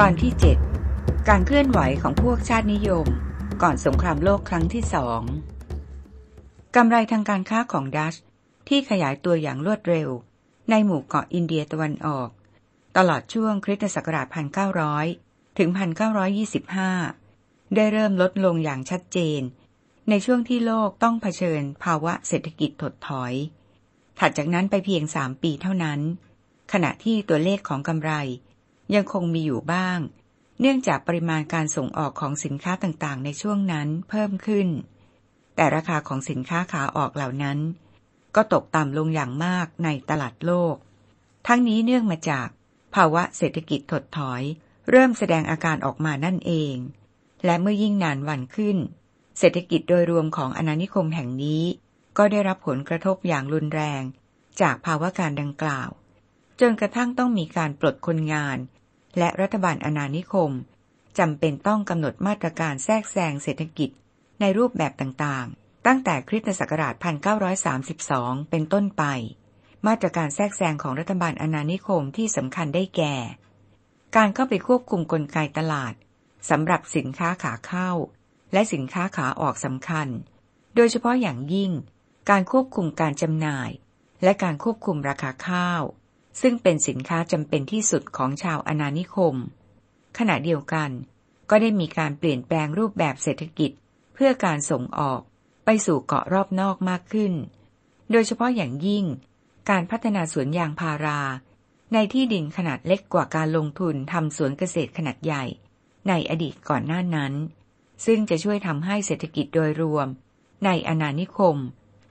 ตอนที่ 7 การเคลื่อนไหวของพวกชาตินิยม ก่อนสงครามโลกครั้งที่สอง กำไรทางการค้าของดัช ที่ขยายตัวอย่างรวดเร็ว ในหมู่เกาะอินเดียตะวันออกตลอดช่วงคริสตศักราช1900ถึง1925ได้เริ่มลดลงอย่างชัดเจน ในช่วงที่โลกต้องเผชิญภาวะเศรษฐกิจถดถอย ถัดจากนั้นไปเพียง 3 ปีเท่านั้น ขณะที่ตัวเลขของกำไรยังคงมีอยู่บ้าง เนื่องจากปริมาณการส่งออกของสินค้าต่างๆ ในช่วงนั้นเพิ่มขึ้น แต่ราคาของสินค้าขาออกเหล่านั้น ก็ตกต่ำลงอย่างมากในตลาดโลก ทั้งนี้เนื่องมาจากภาวะเศรษฐกิจถดถอย เริ่มแสดงอาการออกมานั่นเอง และเมื่อยิ่งนานวันขึ้น เศรษฐกิจโดยรวมของอนานิคมแห่งนี้ ก็ได้รับผลกระทบอย่างรุนแรง จากภาวะการดังกล่าว จนกระทั่งต้องมีการปลดคนงานและรัฐบาลอนานิคมจำเป็นต้องกำหนดมาตรการแทรกแซงเศรษฐกิจในรูปแบบต่างๆ ตั้งแต่คริสตศักราช1932 เป็นต้นไป มาตรการแทรกแซงของรัฐบาลอนานิคมที่สำคัญได้แก่ การเข้าไปควบคุมกลไกตลาดสำหรับสินค้าขาเข้า และสินค้าขาออกสำคัญ โดยเฉพาะอย่างยิ่งการควบคุมการจำหน่ายและการควบคุมราคาข้าวซึ่งเป็นสินค้าจำเป็นที่สุดของชาวอนานิคม ขณะเดียวกันก็ได้มีการเปลี่ยนแปลงรูปแบบเศรษฐกิจเพื่อการส่งออกไปสู่เกาะรอบนอกมากขึ้น โดยเฉพาะอย่างยิ่ง การพัฒนาสวนยางพารา ในที่ดินขนาดเล็กกว่าการลงทุนทำสวนเกษตรขนาดใหญ่ ในอดีตก่อนหน้านั้น ซึ่งจะช่วยทำให้เศรษฐกิจโดยรวม ในอนานิคม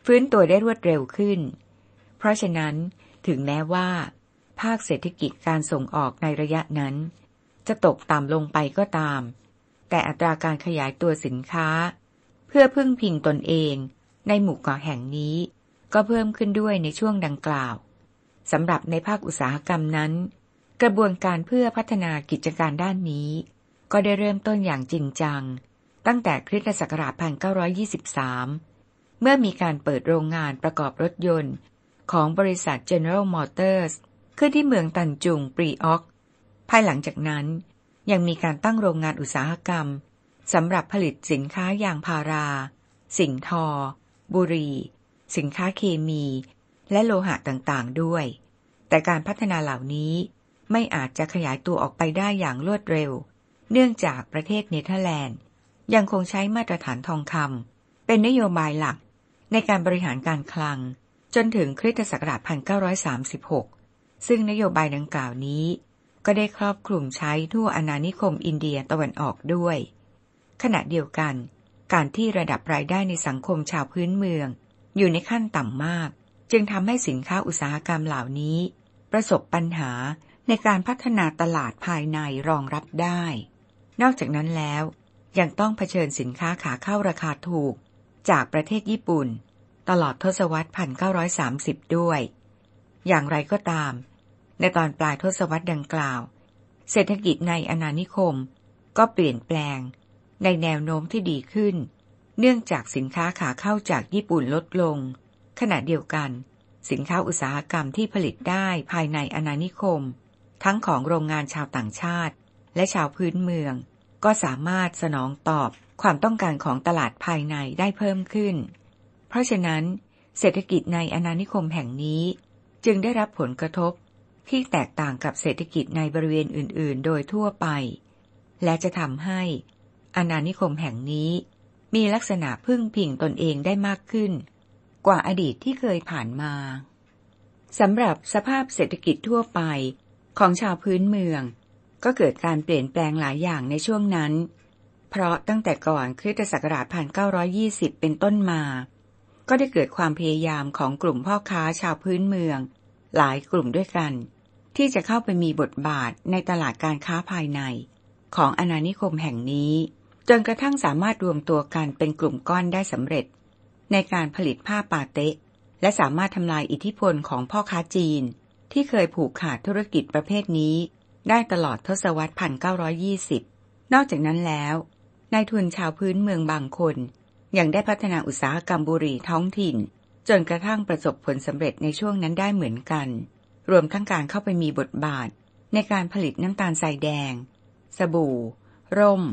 ฟื้นตัวได้รวดเร็วขึ้น เพราะฉะนั้นถึงแม้ว่า ภาคเศรษฐกิจการส่งออกในระยะนั้น จะตกต่ำลงไปก็ตาม แต่อัตราการขยายตัวสินค้า เพื่อพึ่งพิงตนเอง ในหมู่เกาะแห่งนี้ก็เพิ่มขึ้นด้วยในช่วงดังกล่าวสำหรับในภาคอุตสาหกรรมนั้น กระบวนการเพื่อพัฒนากิจการด้านนี้ ก็ได้เริ่มต้นอย่างจริงจัง ตั้งแต่คริสตศักราช1923เมื่อมีการเปิดโรงงานประกอบรถยนต์ของบริษัท General Motors ขึ้นที่เมืองตันจุงปรีออก ภายหลังจากนั้น ยังมีการตั้งโรงงานอุตสาหกรรมสำหรับผลิตสินค้ายางพารา สิ่งทอ บุรี สินค้าเคมี และโลหะต่างๆด้วย แต่การพัฒนาเหล่านี้ไม่อาจจะขยายตัวออกไปได้อย่างรวดเร็ว เนื่องจากประเทศเนเธอร์แลนด์ ยังคงใช้มาตรฐานทองคำเป็นนโยบายหลักในการบริหารการคลังจนถึงคริสตศักราช1936 ซึ่งนโยบายดังกล่าวนี้ ก็ได้ครอบคลุมใช้ทั่วอาณานิคมอินเดียตะวันออกด้วย ขณะเดียวกัน การที่ระดับรายได้ในสังคมชาวพื้นเมือง อยู่ในขั้นต่ำมาก จึงทำให้สินค้าอุตสาหกรรมเหล่านี้ ประสบปัญหาในการพัฒนาตลาดภายในรองรับได้ นอกจากนั้นแล้ว ยังต้องเผชิญสินค้าขาเข้าราคาถูกจากประเทศญี่ปุ่นตลอดทศวรรษ1930 ด้วย อย่างไรก็ตาม ในตอนปลายทศวรรษดังกล่าว เศรษฐกิจในอนานิคมก็เปลี่ยนแปลง ในแนวโน้มที่ดีขึ้น เนื่องจากสินค้าขาเข้าจากญี่ปุ่นลดลง ขณะเดียวกัน สินค้าอุตสาหกรรมที่ผลิตได้ภายในอนานิคม ทั้งของโรงงานชาวต่างชาติและชาวพื้นเมือง ก็สามารถสนองตอบความต้องการของตลาดภายในได้เพิ่มขึ้นเพราะฉะนั้น เศรษฐกิจในอนานิคมแห่งนี้ จึงได้รับผลกระทบที่แตกต่างกับเศรษฐกิจในบริเวณอื่น ๆ โดยทั่วไป และจะทำให้อนานิคมแห่งนี้ มีลักษณะพึ่งพิงตนเองได้มากขึ้น กว่าอดีตที่เคยผ่านมา สำหรับสภาพเศรษฐกิจทั่วไปของชาวพื้นเมือง ก็เกิดการเปลี่ยนแปลงหลายอย่างในช่วงนั้น เพราะตั้งแต่ก่อนคริสตศักราช1920 เป็นต้นมาก็ได้เกิดความพยายามของกลุ่มพ่อค้าชาวพื้นเมือง หลายกลุ่มด้วยกัน ที่จะเข้าไปมีบทบาทในตลาดการค้าภายใน ของอาณานิคมแห่งนี้ จนกระทั่งสามารถรวมตัวกันเป็นกลุ่มก้อนได้สำเร็จ ในการผลิตผ้าปาเตะและสามารถทำลายอิทธิพลของพ่อค้าจีน ที่เคยผูกขาดธุรกิจประเภทนี้ได้ตลอดทศวรรษ1920นอกจากนั้นแล้วนายทุนชาวพื้นเมืองบางคนยังได้พัฒนาอุตสาหกรรมบุหรี่ท้องถิ่น จนกระทั่งประสบผลสำเร็จในช่วงนั้นได้เหมือนกัน รวมทั้งการเข้าไปมีบทบาท ในการผลิตน้ำตาลใสแดง สบู่ ร่ม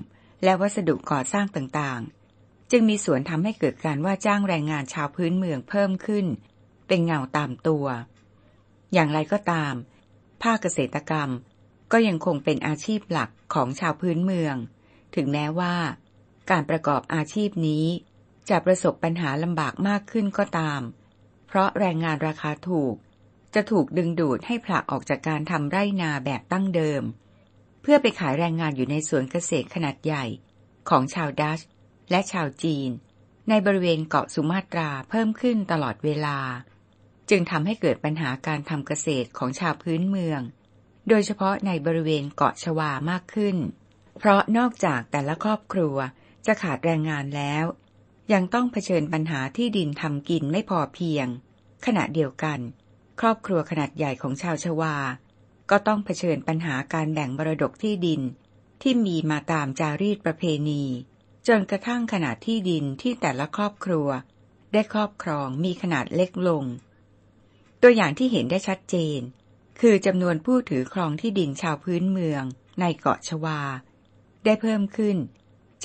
และวัสดุก่อสร้างต่างๆ จึงมีส่วนทำให้เกิดการว่าจ้างแรงงานชาวพื้นเมืองเพิ่มขึ้น เป็นเงาตามตัว อย่างไรก็ตาม ภาคเกษตรกรรม ก็ยังคงเป็นอาชีพหลักของชาวพื้นเมือง ถึงแม้ว่า การประกอบอาชีพนี้จะประสบปัญหาลำบากมากขึ้นก็ตาม เพราะแรงงานราคาถูก จะถูกดึงดูดให้ผลักออกจากการทำไร่นาแบบตั้งเดิม เพื่อไปขายแรงงานอยู่ในสวนเกษตรขนาดใหญ่ ของชาวดัช และชาวจีน ในบริเวณเกาะสุมาตราเพิ่มขึ้นตลอดเวลา จึงทำให้เกิดปัญหาการทำเกษตรของชาวพื้นเมือง โดยเฉพาะในบริเวณเกาะชวามากขึ้น เพราะนอกจากแต่ละครอบครัวจะขาดแรงงานแล้วยังต้องเผชิญปัญหาที่ดินทำกินไม่พอเพียง ขณะเดียวกัน ครอบครัวขนาดใหญ่ของชาวชวา ก็ต้องเผชิญปัญหาการแบ่งมรดกที่ดินที่มีมาตามจารีตประเพณี จนกระทั่งขนาดที่ดินที่แต่ละครอบครัว ได้ครอบครองมีขนาดเล็กลง ตัวอย่างที่เห็นได้ชัดเจน คือจำนวนผู้ถือครองที่ดินชาวพื้นเมืองในเกาะชวาได้เพิ่มขึ้น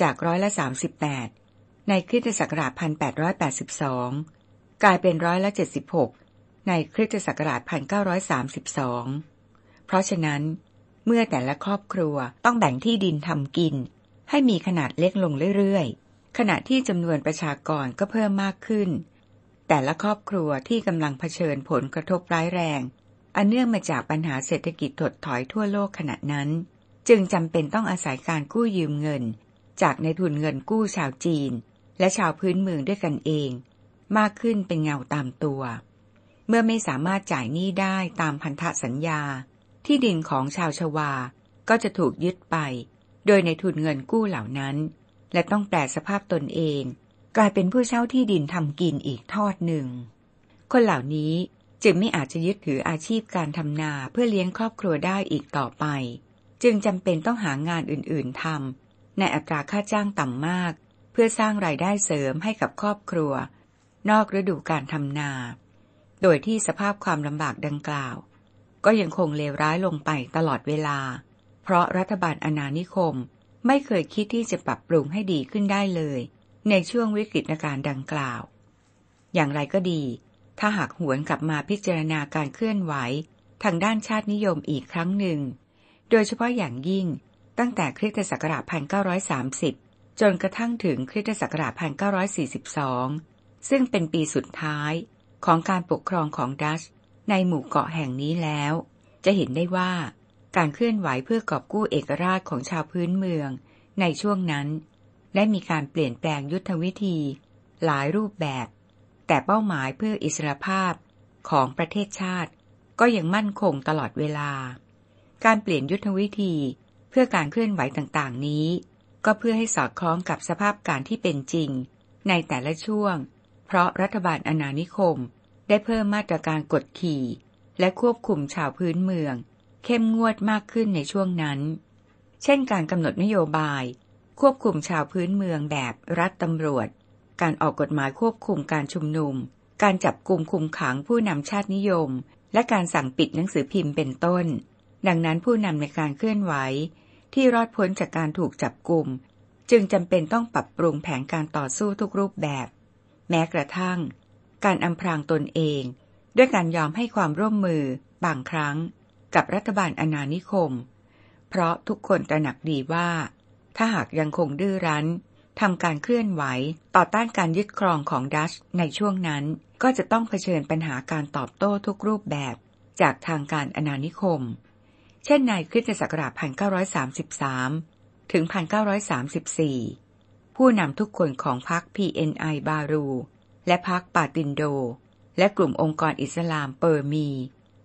จากร้อยละ 38ในคริสตศักราช 1882 กลายเป็นร้อยละ76 ในคริสตศักราช 1932 เพราะฉะนั้น เมื่อแต่ละครอบครัวต้องแบ่งที่ดินทำกิน ให้มีขนาดเล็กลงเรื่อยๆ ขณะที่จำนวนประชากรก็เพิ่มมากขึ้น แต่ละครอบครัวที่กำลังเผชิญผลกระทบร้ายแรง อันเนื่องมาจากปัญหาเศรษฐกิจถดถอยทั่วโลกขณะนั้น จึงจำเป็นต้องอาศัยการกู้ยืมเงิน จากในทุนเงินกู้ชาวจีนและชาวพื้นเมืองด้วยกันเอง มากขึ้นเป็นเงาตามตัว เมื่อไม่สามารถจ่ายหนี้ได้ตามพันธสัญญา ที่ดินของชาวชวา ก็จะถูกยึดไป โดยในทุนเงินกู้เหล่านั้น และต้องแปลสภาพตนเอง กลายเป็นผู้เช่าที่ดินทำกินอีกทอดหนึ่ง คนเหล่านี้ จึงไม่อาจจะยึดถืออาชีพการทำนาเพื่อเลี้ยงครอบครัวได้อีกต่อไป จึงจำเป็นต้องหางานอื่น ๆทำในอัตราค่าจ้างต่ำมากพื่อสร้างรายได้เสริมให้กับครอบครัว นอกฤดูการทำนา โดยที่สภาพความลำบากดังกล่าว ก็ยังคงเลวร้ายลงไปตลอดเวลา เพราะรัฐบาลอนานิคมไม่เคยคิดที่จะปรับปรุงให้ดีขึ้นได้เลย ในช่วงวิกฤตการดังกล่าว อย่างไรก็ดี ถ้าหากหวนกลับมาพิจารณาการเคลื่อนไหวทางด้านชาตินิยมอีกครั้งหนึ่ง โดยเฉพาะอย่างยิ่งตั้งแต่คริสตศักราช1930จนกระทั่งถึงคริสตศักราช1942 ซึ่งเป็นปีสุดท้ายของการปกครองของดัช ในหมู่เกาะแห่งนี้แล้ว จะเห็นได้ว่าการเคลื่อนไหวเพื่อกอบกู้เอกราชของชาวพื้นเมือง ในช่วงนั้นได้มีการเปลี่ยนแปลงยุทธวิธี หลายรูปแบบ แต่เป้าหมายเพื่ออิสรภาพของประเทศชาติ ก็ยังมั่นคงตลอดเวลา การเปลี่ยนยุทธวิธี เพื่อการเคลื่อนไหวต่างๆนี้ก็เพื่อให้สอดคล้องกับสภาพการที่เป็นจริง ในแต่ละช่วง เพราะรัฐบาล อนานิคม ได้เพิ่มมาตรการกดขี่ และควบคุมชาวพื้นเมือง เข้มงวดมากขึ้นในช่วงนั้น เช่น การกำหนดนโยบาย ควบคุมชาวพื้นเมืองแบบรัฐตำรวจ การออกกฎหมายควบคุมการชุมนุม การจับกลุ่มคุมขังผู้นำชาตินิยม และการสั่งปิดหนังสือพิมพ์เป็นต้น ดังนั้นผู้นำในการเคลื่อนไหวที่รอดพ้นจากการถูกจับกลุ่ม จึงจำเป็นต้องปรับปรุงแผนการต่อสู้ทุกรูปแบบ แม้กระทั่ง การอำพรางตนเอง ด้วยการยอมให้ความร่วมมือบางครั้ง กับรัฐบาลอนานิคม เพราะทุกคนตระหนักดีว่า ถ้าหากยังคงดื้อรั้นทำการเคลื่อนไหวต่อต้านการยึดครองของดัช ในช่วงนั้นก็จะต้องเผชิญปัญหาการตอบโต้ทุกรูปแบบ จากทางการอนานิคมเช่นในคริสตศักราช1933ถึง1934 ผู้นำทุกคนของพรรค PNI บารูและพรรคปาตินโด และกลุ่มองค์กรอิสลามเปอร์มี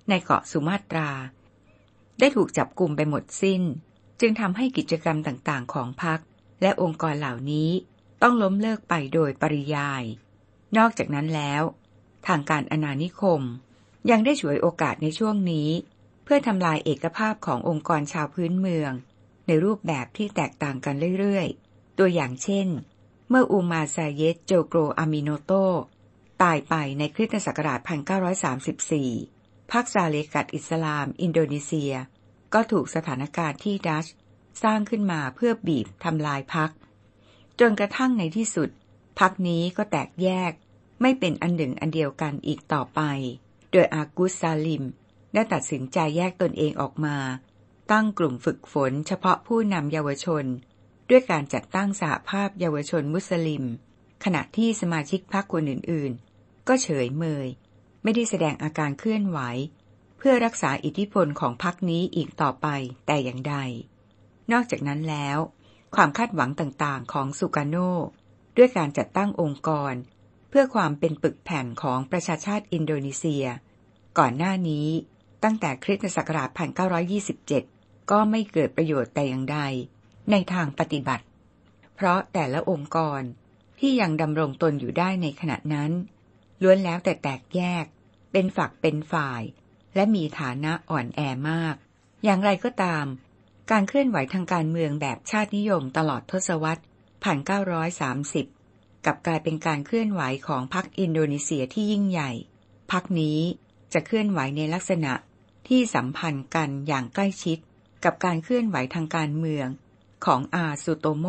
ในเกาะสุมาตรา ได้ถูกจับกลุ่มไปหมดสิ้น จึงทำให้กิจกรรมต่างๆของพรรคและองค์กรเหล่านี้ต้องล้มเลิกไปโดยปริยาย นอกจากนั้นแล้ว ทางการอนานิคมยังได้ฉวยโอกาสในช่วงนี้เพื่อทำลายเอกภาพขององค์กรชาวพื้นเมือง ในรูปแบบที่แตกต่างกันเรื่อย ๆ ตัวอย่างเช่น เมื่ออูมาซาเยต โจโกรอามิโนโตตายไปในคริสตศักราช 1934 พักซาเลกัดอิสลามอินโดนีเซีย ก็ถูกสถานการณ์ที่ดัช สร้างขึ้นมาเพื่อบีบทำลายพัก จนกระทั่งในที่สุด พักนี้ก็แตกแยก ไม่เป็นอันหนึ่งอันเดียวกันอีกต่อไป โดยอากุสซาลิมได้ตัดสินใจแยกตนเองออกมา ตั้งกลุ่มฝึกฝนเฉพาะผู้นำเยาวชน ด้วยการจัดตั้งสหภาพเยาวชนมุสลิม ขณะที่สมาชิกพรรคคนอื่น ๆ ก็เฉยเมย ไม่ได้แสดงอาการเคลื่อนไหว เพื่อรักษาอิทธิพลของพรรคนี้อีกต่อไปแต่อย่างใด นอกจากนั้นแล้ว ความคาดหวังต่างๆของสุกาโนด้วยการจัดตั้งองค์กร เพื่อความเป็นปึกแผ่นของประชาชาติอินโดนีเซีย ก่อนหน้านี้ตั้งแต่คริสตศักราช 1927 ก็ไม่เกิดประโยชน์แต่อย่างใด ในทางปฏิบัติ เพราะแต่ละองค์กรที่ยังดำรงตนอยู่ได้ในขณะนั้น ล้วนแล้วแต่แตกแยก เป็นฝักเป็นฝ่าย และมีฐานะอ่อนแอมาก อย่างไรก็ตาม การเคลื่อนไหวทางการเมืองแบบชาตินิยมตลอดทศวรรษ 1 930 กับกลายเป็นการเคลื่อนไหวของพรรคอินโดนีเซียที่ยิ่งใหญ่พรรคนี้จะเคลื่อนไหวในลักษณะที่สัมพันธ์กันอย่างใกล้ชิดกับการเคลื่อนไหวทางการเมืองของอาสุโตโม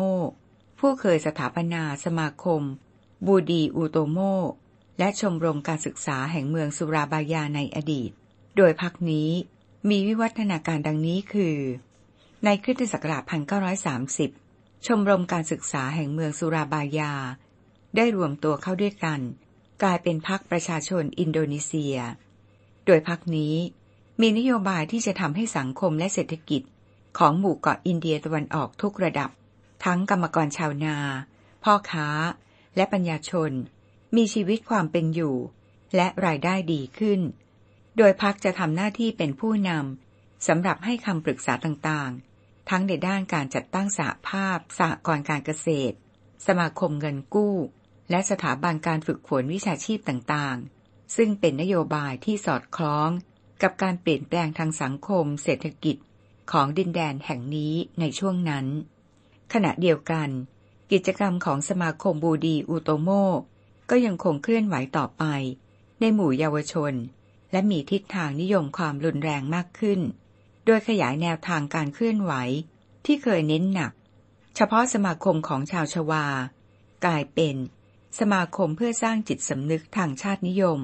ผู้เคยสถาปนาสมาคม บูดีอูโตโม และชมรมการศึกษาแห่งเมืองสุราบายาในอดีต โดยพักนี้มีวิวัฒนาการดังนี้คือ ในคริสตศักราช 1930 ชมรมการศึกษาแห่งเมืองสุราบายา ได้รวมตัวเข้าด้วยกัน กลายเป็นพักประชาชนอินโดนีเซีย โดยพักนี้มีนโยบายที่จะทำให้สังคมและเศรษฐกิจ ของหมู่เกาะอินเดียตะวันออกทุกระดับ ทั้งกรรมกรชาวนา พ่อค้า และปัญญาชน มีชีวิตความเป็นอยู่ และรายได้ดีขึ้น โดยพักจะทำหน้าที่เป็นผู้นำสำหรับให้คำปรึกษาต่างๆ ทั้งในด้านการจัดตั้งสหภาพสหกรณ์การเกษตร สมาคมเงินกู้ และสถาบันการฝึกฝนวิชาชีพต่างๆ ซึ่งเป็นนโยบายที่สอดคล้องกับการเปลี่ยนแปลงทางสังคมเศรษฐกิจของดินแดนแห่งนี้ในช่วงนั้น ขณะเดียวกัน กิจกรรมของสมาคมบูดีอุโตโม ก็ยังคงเคลื่อนไหวต่อไป ในหมู่เยาวชน และมีทิศทางนิยมความรุนแรงมากขึ้น โดยขยายแนวทางการเคลื่อนไหวที่เคยเน้นหนัก เฉพาะสมาคมของชาวชวากลายเป็น สมาคมเพื่อสร้างจิตสำนึกทางชาตินิยม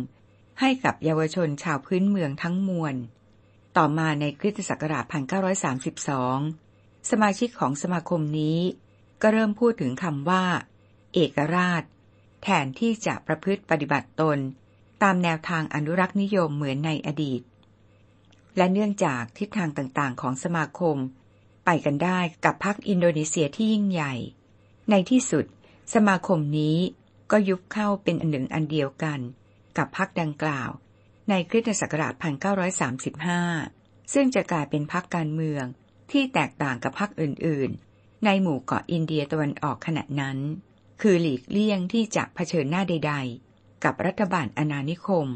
ให้กับเยาวชนชาวพื้นเมืองทั้งมวล ต่อมาในคริสตศักราช1932 สมาชิกของสมาคมนี้ ก็เริ่มพูดถึงคำว่า เอกราช แทนที่จะประพฤติปฏิบัติตน ตามแนวทางอนุรักษ์นิยมเหมือนในอดีต และเนื่องจากทิศทางต่างๆของสมาคม ไปกันได้กับพรรคอินโดนีเซียที่ยิ่งใหญ่ ในที่สุดสมาคมนี้ก็ยุบเข้าเป็นอันหนึ่งอันเดียวกันกับพรรคดังกล่าว ในคริสตศักราช1935 ซึ่งจะกลายเป็นพรรคการเมืองที่แตกต่างกับพรรคอื่นๆ ในหมู่เกาะอินเดียตะวันออกขณะนั้น คือหลีกเลี่ยงที่จะะเผชิญหน้าใดๆ กับรัฐบาลอนานิคม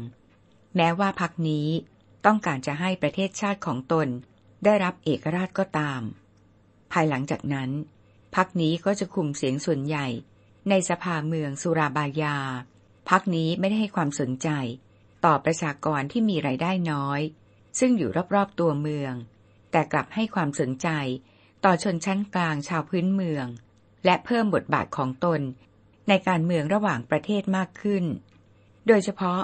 แม้ว่าพรรคนี้ต้องการจะให้ประเทศชาติของตน ได้รับเอกราชก็ตาม ภายหลังจากนั้นพรรคนี้ก็จะคุมเสียงส่วนใหญ่ ในสภาเมืองสุราบายาพักนี้ไม่ได้ให้ความสนใจ ต่อประชากรที่มีไรายได้น้อย ซึ่งอยู่รอบๆตัวเมือง แต่กลับให้ความสนใจ ต่อชนชั้นกลางชาวพื้นเมือง และเพิ่มบทบาทของตน ในการเมืองระหว่างประเทศมากขึ้น โดยเฉพาะ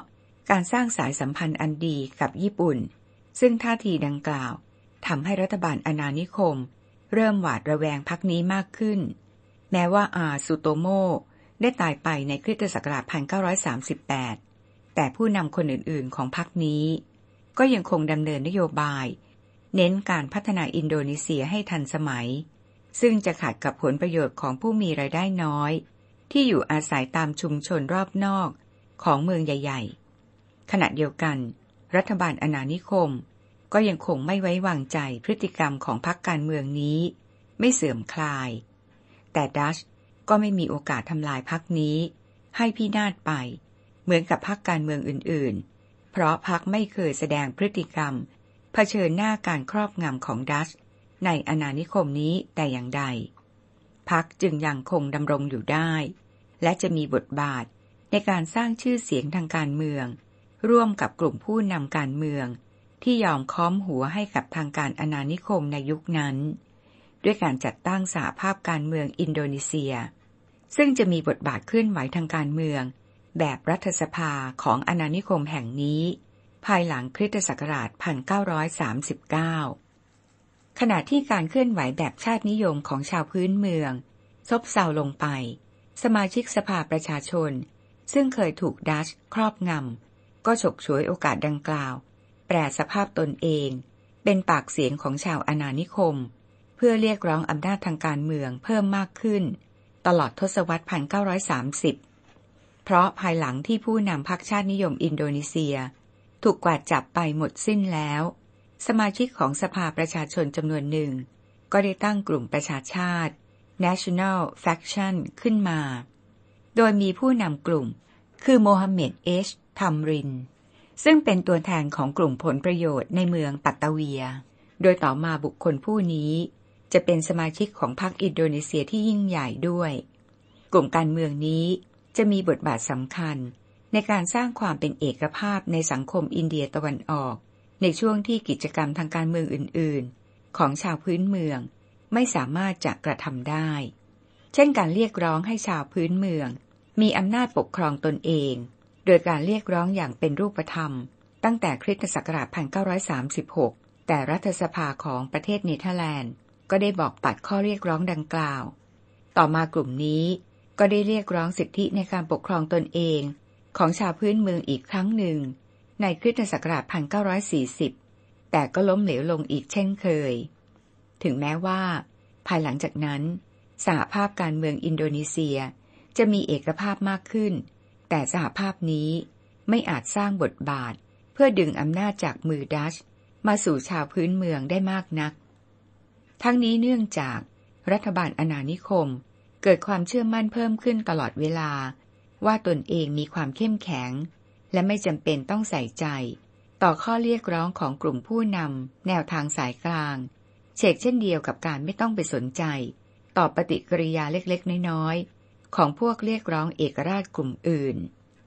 การสร้างสายสัมพันธ์อันดีกับญี่ปุ่น ซึ่งท่าทีดังกล่าวทำให้รัฐบาลอนานิคม เริ่มหวาดระแวงพักนี้มากขึ้นแม้ว่าอาสุโตโมได้ตายไปในคริสตศักราช1938 แต่ผู้นำคนอื่นๆของพรรคนี้ ก็ยังคงดำเนินนโยบาย เน้นการพัฒนาอินโดนีเซียให้ทันสมัย ซึ่งจะขัดกับผลประโยชน์ของผู้มีไรายได้น้อย ที่อยู่อาศัยตามชุมชนรอบนอกของเมืองใหญ่ ๆ ขณะเดียวกัน รัฐบาลอนานิคมก็ยังคงไม่ไว้วางใจพฤติกรรมของพรรคการเมืองนี้ ไม่เสื่อมคลาย แต่ดัชก็ไม่มีโอกาสทำลายพักนี้ ให้พินาศไป เหมือนกับพักการเมืองอื่นๆ เพราะพักไม่เคยแสดงพฤติกรรมเผชิญหน้าการครอบงำของดัชในอนานิคมนี้แต่อย่างใด พักจึงยังคงดำรงอยู่ได้ และจะมีบทบาทในการสร้างชื่อเสียงทางการเมือง ร่วมกับกลุ่มผู้นำการเมือง ที่ยอมค้อมหัวให้กับทางการอนานิคมในยุคนั้น ด้วยการจัดตั้งสหภาพการเมืองอินโดนีเซียซึ่งจะมีบทบาทเคลื่อนไหวทางการเมือง แบบรัฐสภาของอนานิคมแห่งนี้ ภายหลังคริสตศักราช1939ขณะที่การเคลื่อนไหวแบบชาตินิยมของชาวพื้นเมืองซบเซาลงไป สมาชิกสภาประชาชน ซึ่งเคยถูกดัชครอบงำก็ฉกฉวยโอกาสดังกล่าว แปรสภาพตนเอง เป็นปากเสียงของชาวอนานิคม เพื่อเรียกร้องอำนาจทางการเมืองเพิ่มมากขึ้นตลอดทศวรรษ 1930 เพราะภายหลังที่ผู้นำพรรคชาตินิยมอินโดนีเซีย ถูกกวาดจับไปหมดสิ้นแล้ว สมาชิกของสภาประชาชนจำนวนหนึ่ง ก็ได้ตั้งกลุ่มประชาชาติ National Faction ขึ้นมา โดยมีผู้นำกลุ่มคือโมฮัมเหม็ด เอชทัมริน ซึ่งเป็นตัวแทนของกลุ่มผลประโยชน์ในเมืองปัตตาเวีย โดยต่อมาบุคคลผู้นี้จะเป็นสมาชิกของพรรคอินโดนีเซียที่ยิ่งใหญ่ด้วย กลุ่มการเมืองนี้จะมีบทบาทสำคัญในการสร้างความเป็นเอกภาพในสังคมอินเดียตะวันออก ในช่วงที่กิจกรรมทางการเมืองอื่นๆ ของชาวพื้นเมืองไม่สามารถจะกระทำได้ เช่นการเรียกร้องให้ชาวพื้นเมืองมีอำนาจปกครองตนเอง โดยการเรียกร้องอย่างเป็นรูปธรรมตั้งแต่คริสตศักราช1936แต่รัฐสภาของประเทศเนเธอร์แลนด์ก็ได้บอกปัดข้อเรียกร้องดังกล่าว ต่อมากลุ่มนี้ก็ได้เรียกร้องสิทธิในการปกครองตนเอง ของชาวพื้นเมืองอีกครั้งหนึ่ง ในคริสตศักราช 1940 แต่ก็ล้มเหลวลงอีกเช่นเคย ถึงแม้ว่า ภายหลังจากนั้นสหภาพการเมืองอินโดนีเซีย จะมีเอกภาพมากขึ้น แต่สหภาพนี้ไม่อาจสร้างบทบาท เพื่อดึงอำนาจจากมือดัชมาสู่ชาวพื้นเมืองได้มากนักทั้งนี้เนื่องจากรัฐบาลอนานิคม เกิดความเชื่อมั่นเพิ่มขึ้นตลอดเวลา ว่าตนเองมีความเข้มแข็ง และไม่จำเป็นต้องใส่ใจ ต่อข้อเรียกร้องของกลุ่มผู้นำแนวทางสายกลางเชกเช่นเดียวกับการไม่ต้องไปสนใจ ต่อปฏิกิริยาเล็กๆน้อยๆ ของพวกเรียกร้องเอกราชกลุ่มอื่น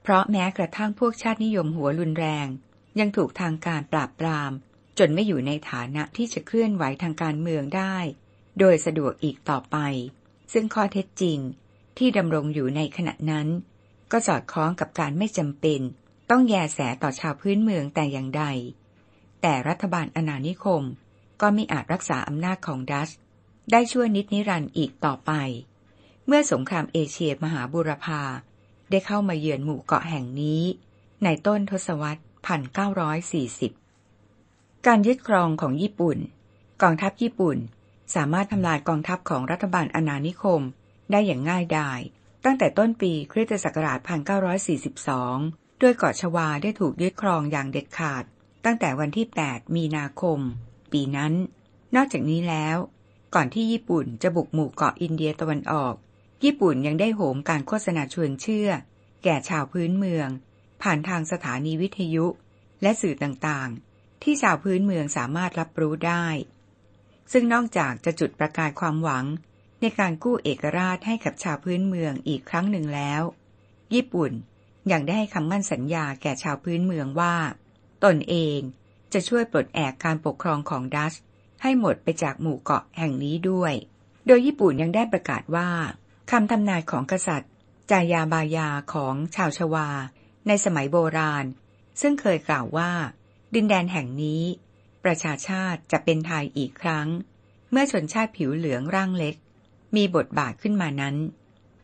เพราะแม้กระทั่งพวกชาตินิยมหัวรุนแรง ยังถูกทางการปราบปรามจนไม่อยู่ในฐานะที่จะเคลื่อนไหวทางการเมืองได้ โดยสะดวกอีกต่อไป ซึ่งข้อเท็จจริงที่ดำรงอยู่ในขณะนั้น ก็สอดคล้องกับการไม่จำเป็น ต้องแยแสต่อชาวพื้นเมืองแต่อย่างใด แต่รัฐบาลอนานิคมก็ไม่อาจรักษาอำนาจของดัชได้ชั่วนิดนิรันด์อีกต่อไป เมื่อสงครามเอเชียมหาบุรพาได้เข้ามาเยือนหมู่เกาะแห่งนี้ในต้นทศวรรษ1940การยึดครองของญี่ปุ่น กองทัพญี่ปุ่นสามารถทำลายกองทัพของรัฐบาลอนานิคมได้อย่างง่ายดายตั้งแต่ต้นปีคริสตศักราช1942ด้วยเกาะชวาได้ถูกยึดครองอย่างเด็ดขาด ตั้งแต่วันที่ 8 มีนาคม ปีนั้น นอกจากนี้แล้ว ก่อนที่ญี่ปุ่นจะบุกหมู่เกาะอินเดียตะวันออก ญี่ปุ่นยังได้โหมการโฆษณาชวนเชื่อ แก่ชาวพื้นเมือง ผ่านทางสถานีวิทยุและสื่อต่าง ๆที่ชาวพื้นเมืองสามารถรับรู้ได้ ซึ่งนอกจากจะจุดประกายความหวัง ในการกู้เอกราชให้กับชาวพื้นเมืองอีกครั้งหนึ่งแล้ว ญี่ปุ่นยังได้ให้คำมั่นสัญญาแก่ชาวพื้นเมืองว่า ตนเอง จะช่วยปลดแอกการปกครองของดัชให้หมดไปจากหมู่เกาะแห่งนี้ด้วย โดยญี่ปุ่นยังได้ประกาศว่าคำทำนายของกษัตริย์จายาบายาของชาวชวา ในสมัยโบราณ ซึ่งเคยกล่าวว่าดินแดนแห่งนี้ ประชาชาติจะเป็นไทยอีกครั้ง เมื่อชนชาติผิวเหลืองร่างเล็ก มีบทบาทขึ้นมานั้น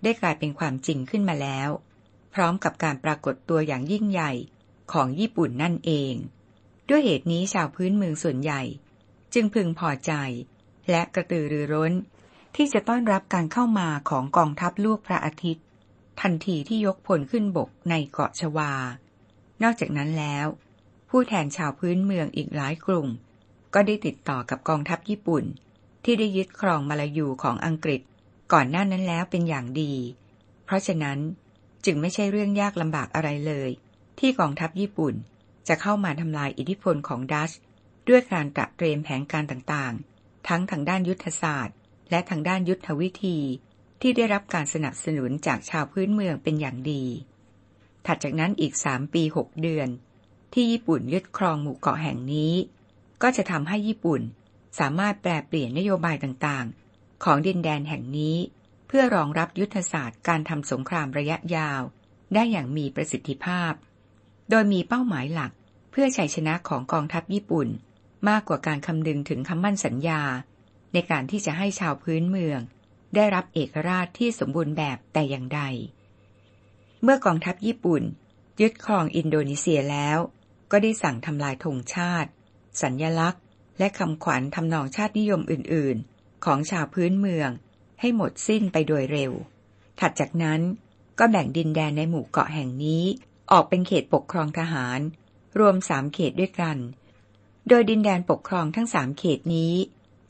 ได้กลายเป็นความจริงขึ้นมาแล้ว พร้อมกับการปรากฏตัวอย่างยิ่งใหญ่ของญี่ปุ่นนั่นเอง ด้วยเหตุนี้ชาวพื้นเมืองส่วนใหญ่ จึงพึงพอใจและกระตือรือร้น ที่จะต้อนรับการเข้ามาของกองทัพลูกพระอาทิตย์ ทันทีที่ยกพลขึ้นบกในเกาะชวา นอกจากนั้นแล้วผู้แทนชาวพื้นเมืองอีกหลายกลุ่ม ก็ได้ติดต่อกับกองทัพญี่ปุ่น ที่ได้ยึดครองมาลายูของอังกฤษก่อนหน้านั้นแล้วเป็นอย่างดี เพราะฉะนั้นจึงไม่ใช่เรื่องยากลำบากอะไรเลย ที่กองทัพญี่ปุ่นจะเข้ามาทำลายอิทธิพลของดัชด้วยการตระเตรียมแผนการต่างๆ ทั้งทางด้านยุทธศาสตร์ และทางด้านยุทธวิธีที่ได้รับการสนับสนุนจากชาวพื้นเมืองเป็นอย่างดี ถัดจากนั้นอีกสามปีหกเดือนที่ญี่ปุ่นยึดครองหมู่เกาะแห่งนี้ ก็จะทำให้ญี่ปุ่น สามารถแปลเปลี่ยนนโยบายต่าง ๆ ของดินแดนแห่งนี้ เพื่อรองรับยุทธศาสตร์การทำสงครามระยะยาว ได้อย่างมีประสิทธิภาพ โดยมีเป้าหมายหลักเพื่อชัยชนะของกองทัพญี่ปุ่น มากกว่าการคำนึงถึงคำมั่นสัญญา ในการที่จะให้ชาวพื้นเมือง ได้รับเอกราชที่สมบูรณ์แบบแต่อย่างใด เมื่อกองทัพญี่ปุ่น ยึดครองอินโดนีเซียแล้วก็ได้สั่งทำลายธงชาติ สัญญลักษณ์ และคำขวัญทำนองชาตินิยมอื่นๆ ของชาวพื้นเมือง ให้หมดสิ้นไปโดยเร็ว ถัดจากนั้นก็แบ่งดินแดนในหมู่เกาะแห่งนี้ ออกเป็นเขตปกครองทหาร รวมสามเขตด้วยกัน โดยดินแดนปกครองทั้งสามเขตนี้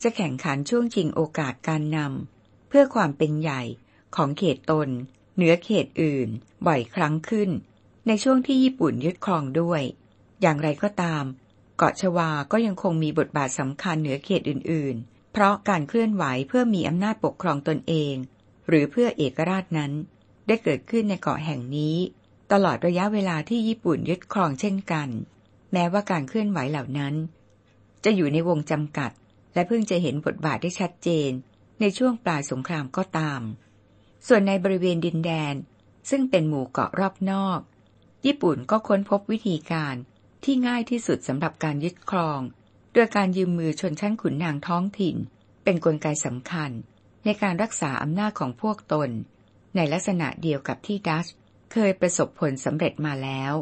จะแข่งขันช่วงชิงโอกาสการนำเพื่อความเป็นใหญ่ของเขตตน เหนือเขตอื่น บ่อยครั้งขึ้น ในช่วงที่ญี่ปุ่นยึดครองด้วยอย่างไรก็ตาม เกาะชวาก็ยังคงมีบทบาทสำคัญเหนือเขตอื่นๆ เพราะการเคลื่อนไหวเพื่อมีอำนาจปกครองตนเอง หรือเพื่อเอกราชนั้น ได้เกิดขึ้นในเกาะแห่งนี้ ตลอดระยะเวลาที่ญี่ปุ่นยึดครองเช่นกัน แม้ว่าการเคลื่อนไหวเหล่านั้น จะอยู่ในวงจำกัด และเพิ่งจะเห็นบทบาทได้ชัดเจน ในช่วงปลายสงครามก็ตาม ส่วนในบริเวณดินแดน ซึ่งเป็นหมู่เกาะรอบนอกญี่ปุ่นก็ค้นพบวิธีการที่ง่ายที่สุดสำหรับการยึดครอง ด้วยการยืมมือชนชั้นขุนนางท้องถิ่น เป็นนกลไกสำคัญ ในการรักษาอำนาจของพวกตน ในลักษณะเดียวกับที่ดัชเคยประสบผลสำเร็จมาแล้ว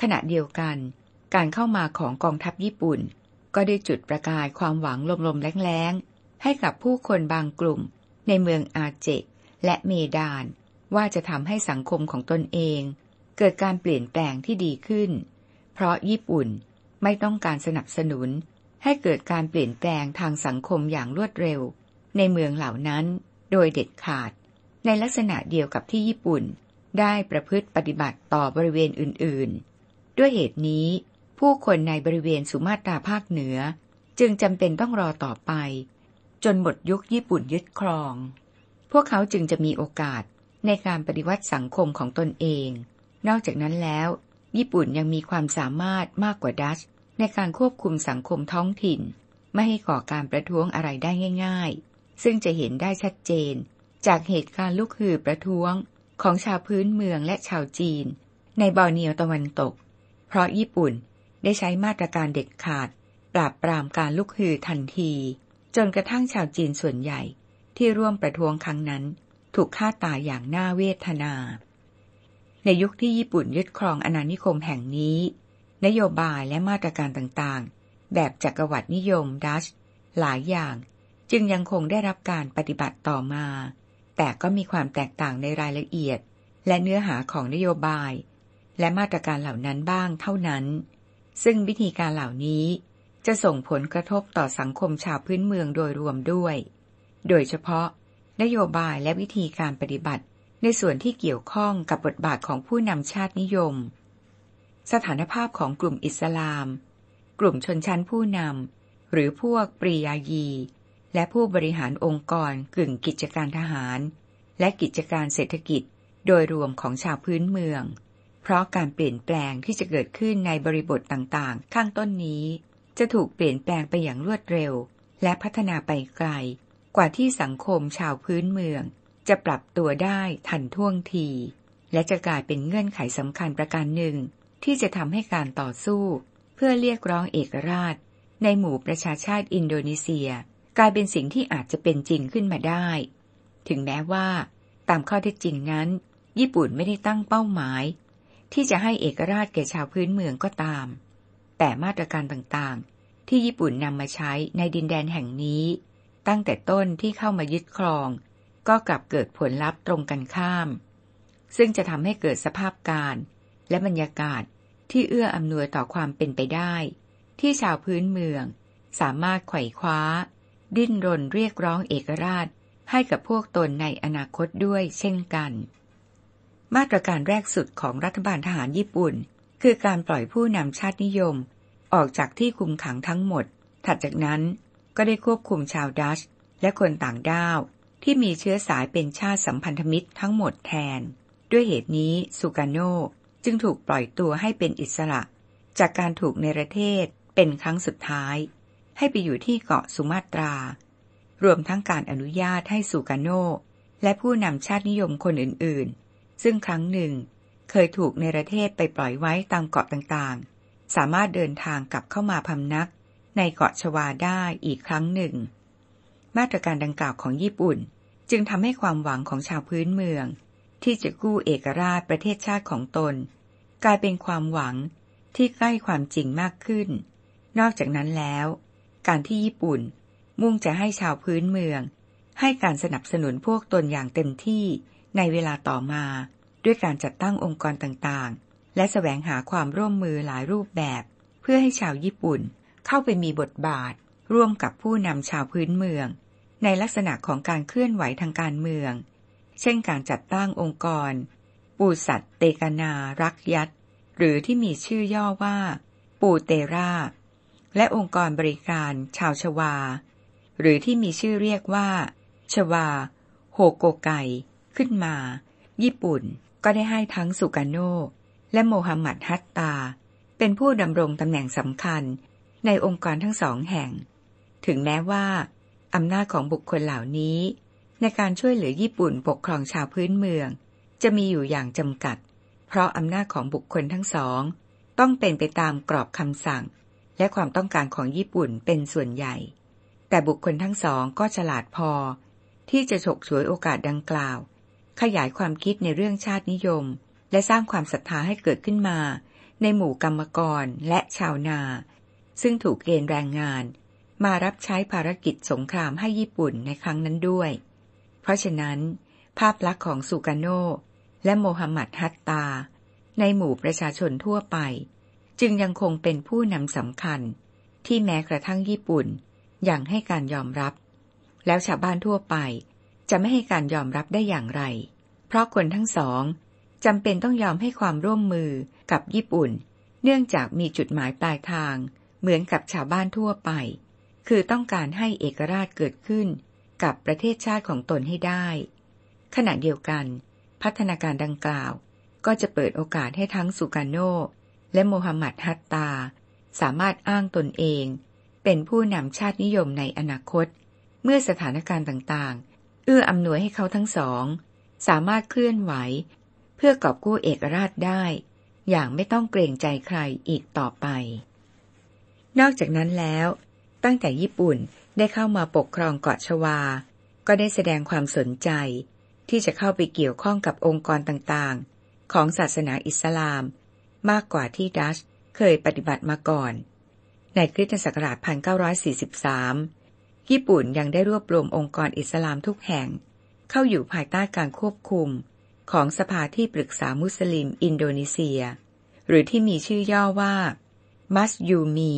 ขณะเดียวกัน การเข้ามาของกองทัพญี่ปุ่น ก็ได้จุดประกายความหวังลมๆแรงๆ ให้กับผู้คนบางกลุ่มในเมืองอาเจและเมดาน ว่าจะทำให้สังคมของตนเองเกิดการเปลี่ยนแปลงที่ดีขึ้นเพราะญี่ปุ่นไม่ต้องการสนับสนุน ให้เกิดการเปลี่ยนแปลงทางสังคมอย่างรวดเร็ว ในเมืองเหล่านั้น โดยเด็ดขาด ในลักษณะเดียวกับที่ญี่ปุ่นได้ประพฤติปฏิบัติต่อบริเวณอื่นๆ ด้วยเหตุนี้ ผู้คนในบริเวณสุมาตราภาคเหนือ จึงจำเป็นต้องรอต่อไป จนหมดยุคญี่ปุ่นยึดครอง พวกเขาจึงจะมีโอกาสในการปฏิวัติสังคมของตนเอง นอกจากนั้นแล้วญี่ปุ่นยังมีความสามารถมากกว่าดัชในการควบคุมสังคมท้องถิ่น ไม่ให้ก่อการประท้วงอะไรได้ง่ายๆ ซึ่งจะเห็นได้ชัดเจน จากเหตุการณ์ลุกฮือประท้วงของชาวพื้นเมืองและชาวจีน ในบอเนียวตะวันตก เพราะญี่ปุ่นได้ใช้มาตรการเด็ดขาดปราบปรามการลุกฮือทันที จนกระทั่งชาวจีนส่วนใหญ่ที่ร่วมประท้วงครั้งนั้น ถูกฆ่าตายอย่างน่าเวทนาในยุคที่ญี่ปุ่นยึดครองอนานิคมแห่งนี้ นโยบายและมาตรการต่างๆ แบบจักรวรรดินิยมดัชหลายอย่าง จึงยังคงได้รับการปฏิบัติต่อมา แต่ก็มีความแตกต่างในรายละเอียดและเนื้อหาของนโยบาย และมาตรการเหล่านั้นบ้างเท่านั้น ซึ่งวิธีการเหล่านี้ จะส่งผลกระทบต่อสังคมชาวพื้นเมืองโดยรวมด้วย โดยเฉพาะ นโยบายและวิธีการปฏิบัติในส่วนที่เกี่ยวข้องกับบทบาทของผู้นำชาตินิยม สถานภาพของกลุ่มอิสลาม กลุ่มชนชั้นผู้นำหรือพวกปริยายี และผู้บริหารองค์กรกึ่งกิจการทหาร และกิจการเศรษฐกิจ โดยรวมของชาวพื้นเมือง เพราะการเปลี่ยนแปลงที่จะเกิดขึ้นในบริบทต่างๆ ข้างต้นนี้ จะถูกเปลี่ยนแปลงไปอย่างรวดเร็ว และพัฒนาไปไกล กว่าที่สังคมชาวพื้นเมืองจะปรับตัวได้ทันท่วงที และจะกลายเป็นเงื่อนไขสำคัญประการหนึ่ง ที่จะทำให้การต่อสู้ เพื่อเรียกร้องเอกราช ในหมู่ประชาชาติอินโดนีเซีย กลายเป็นสิ่งที่อาจจะเป็นจริงขึ้นมาได้ ถึงแม้ว่า ตามข้อเท็จจริงนั้น ญี่ปุ่นไม่ได้ตั้งเป้าหมาย ที่จะให้เอกราชแก่ชาวพื้นเมืองก็ตาม แต่มาตรการต่างๆ ที่ญี่ปุ่นนำมาใช้ในดินแดนแห่งนี้ ตั้งแต่ต้นที่เข้ามายึดครองก็กลับเกิดผลลัพธ์ตรงกันข้าม ซึ่งจะทำให้เกิดสภาพการ และบรรยากาศที่เอื้ออำนวยต่อความเป็นไปได้ ที่ชาวพื้นเมือง สามารถไขว่คว้า ดิ้นรนเรียกร้องเอกราชให้กับพวกตนในอนาคตด้วยเช่นกัน มาตรการแรกสุดของรัฐบาลทหารญี่ปุ่น คือการปล่อยผู้นำชาตินิยม ออกจากที่คุมขังทั้งหมด ถัดจากนั้นก็ได้ควบคุมชาวดัชและคนต่างด้าวที่มีเชื้อสายเป็นชาติสัมพันธมิตรทั้งหมดแทน ด้วยเหตุนี้สุกาโนจึงถูกปล่อยตัวให้เป็นอิสระ จากการถูกในประเทศเป็นครั้งสุดท้าย ให้ไปอยู่ที่เกาะสุมาตรา รวมทั้งการอนุญาตให้สุกาโน และผู้นำชาตินิยมคนอื่นๆ ซึ่งครั้งหนึ่ง เคยถูกในประเทศไปปล่อยไว้ตามเกาะต่าง ๆ สามารถเดินทางกลับเข้ามาพำนัก ในเกาะชวาได้อีกครั้งหนึ่งมาตรการดังกล่าวของญี่ปุ่น จึงทำให้ความหวังของชาวพื้นเมือง ที่จะกู้เอกราชประเทศชาติของตน กลายเป็นความหวังที่ใกล้ความจริงมากขึ้น นอกจากนั้นแล้ว การที่ญี่ปุ่น มุ่งจะให้ชาวพื้นเมือง ให้การสนับสนุนพวกตนอย่างเต็มที่ ในเวลาต่อมา ด้วยการจัดตั้งองค์กรต่างๆ และสแสวงหาความร่วมมือหลายรูปแบบ เพื่อให้ชาวญี่ปุ่นเข้าไปมีบทบาท ร่วมกับผู้นำชาวพื้นเมืองในลักษณะของการเคลื่อนไหวทางการเมือง เช่นการจัดตั้งองค์กร ปูสัตเตกนารักยัตหรือที่มีชื่อย่อว่า ปูเตราและองค์กรบริการชาวชวา หรือที่มีชื่อเรียกว่า ชวา โฮโกไกขึ้นมา ญี่ปุ่นก็ได้ให้ทั้งสุกาโนและโมฮัมหมัดฮัตตา เป็นผู้ดำรงตำแหน่งสำคัญในองค์กรทั้งสองแห่ง ถึงแม้ว่าอำนาจของบุคคลเหล่านี้ ในการช่วยเหลือญี่ปุ่นปกครองชาวพื้นเมือง จะมีอยู่อย่างจำกัด เพราะอำนาจของบุคคลทั้งสอง ต้องเป็นไปตามกรอบคำสั่ง และความต้องการของญี่ปุ่นเป็นส่วนใหญ่ แต่บุคคลทั้งสองก็ฉลาดพอ ที่จะฉกฉวยโอกาสดังกล่าว ขยายความคิดในเรื่องชาตินิยม และสร้างความศรัทธาให้เกิดขึ้นมา ในหมู่กรรมกรและชาวนา ซึ่งถูกเกณฑ์แรงงานมารับใช้ภารกิจสงครามให้ญี่ปุ่นในครั้งนั้นด้วย เพราะฉะนั้น ภาพลักษณ์ของสุกาโนและโมฮัมหมัดฮัตตา ในหมู่ประชาชนทั่วไป จึงยังคงเป็นผู้นำสำคัญที่แม้กระทั่งญี่ปุ่น ยังให้การยอมรับ แล้วชาวบ้านทั่วไป จะไม่ให้การยอมรับได้อย่างไร เพราะคนทั้งสองจำเป็นต้องยอมให้ความร่วมมือกับญี่ปุ่น เนื่องจากมีจุดหมายปลายทาง เหมือนกับชาวบ้านทั่วไปคือต้องการให้เอกราชเกิดขึ้นกับประเทศชาติของตนให้ได้ ขณะเดียวกัน พัฒนาการดังกล่าวก็จะเปิดโอกาสให้ทั้งสุการโนและโมฮัมหมัดฮัตตา สามารถอ้างตนเอง เป็นผู้นำชาตินิยมในอนาคต เมื่อสถานการณ์ต่างๆเอื้ออำนวยให้เขาทั้งสอง สามารถเคลื่อนไหว เพื่อกอบกู้เอกราชได้ อย่างไม่ต้องเกรงใจใครอีกต่อไป นอกจากนั้นแล้วตั้งแต่ญี่ปุ่นได้เข้ามาปกครองเกาะชวา ก็ได้แสดงความสนใจ ที่จะเข้าไปเกี่ยวข้องกับองค์กรต่างๆ ของศาสนาอิสลาม มากกว่าที่ดัช เคยปฏิบัติมาก่อน ในคริสตศักราช1943 ญี่ปุ่นยังได้รวบรวมองค์กรอิสลามทุกแห่ง เข้าอยู่ภายใต้การควบคุมของสภาที่ปรึกษามุสลิม อินโดนีเซีย หรือที่มีชื่อย่อว่ามัสยูมี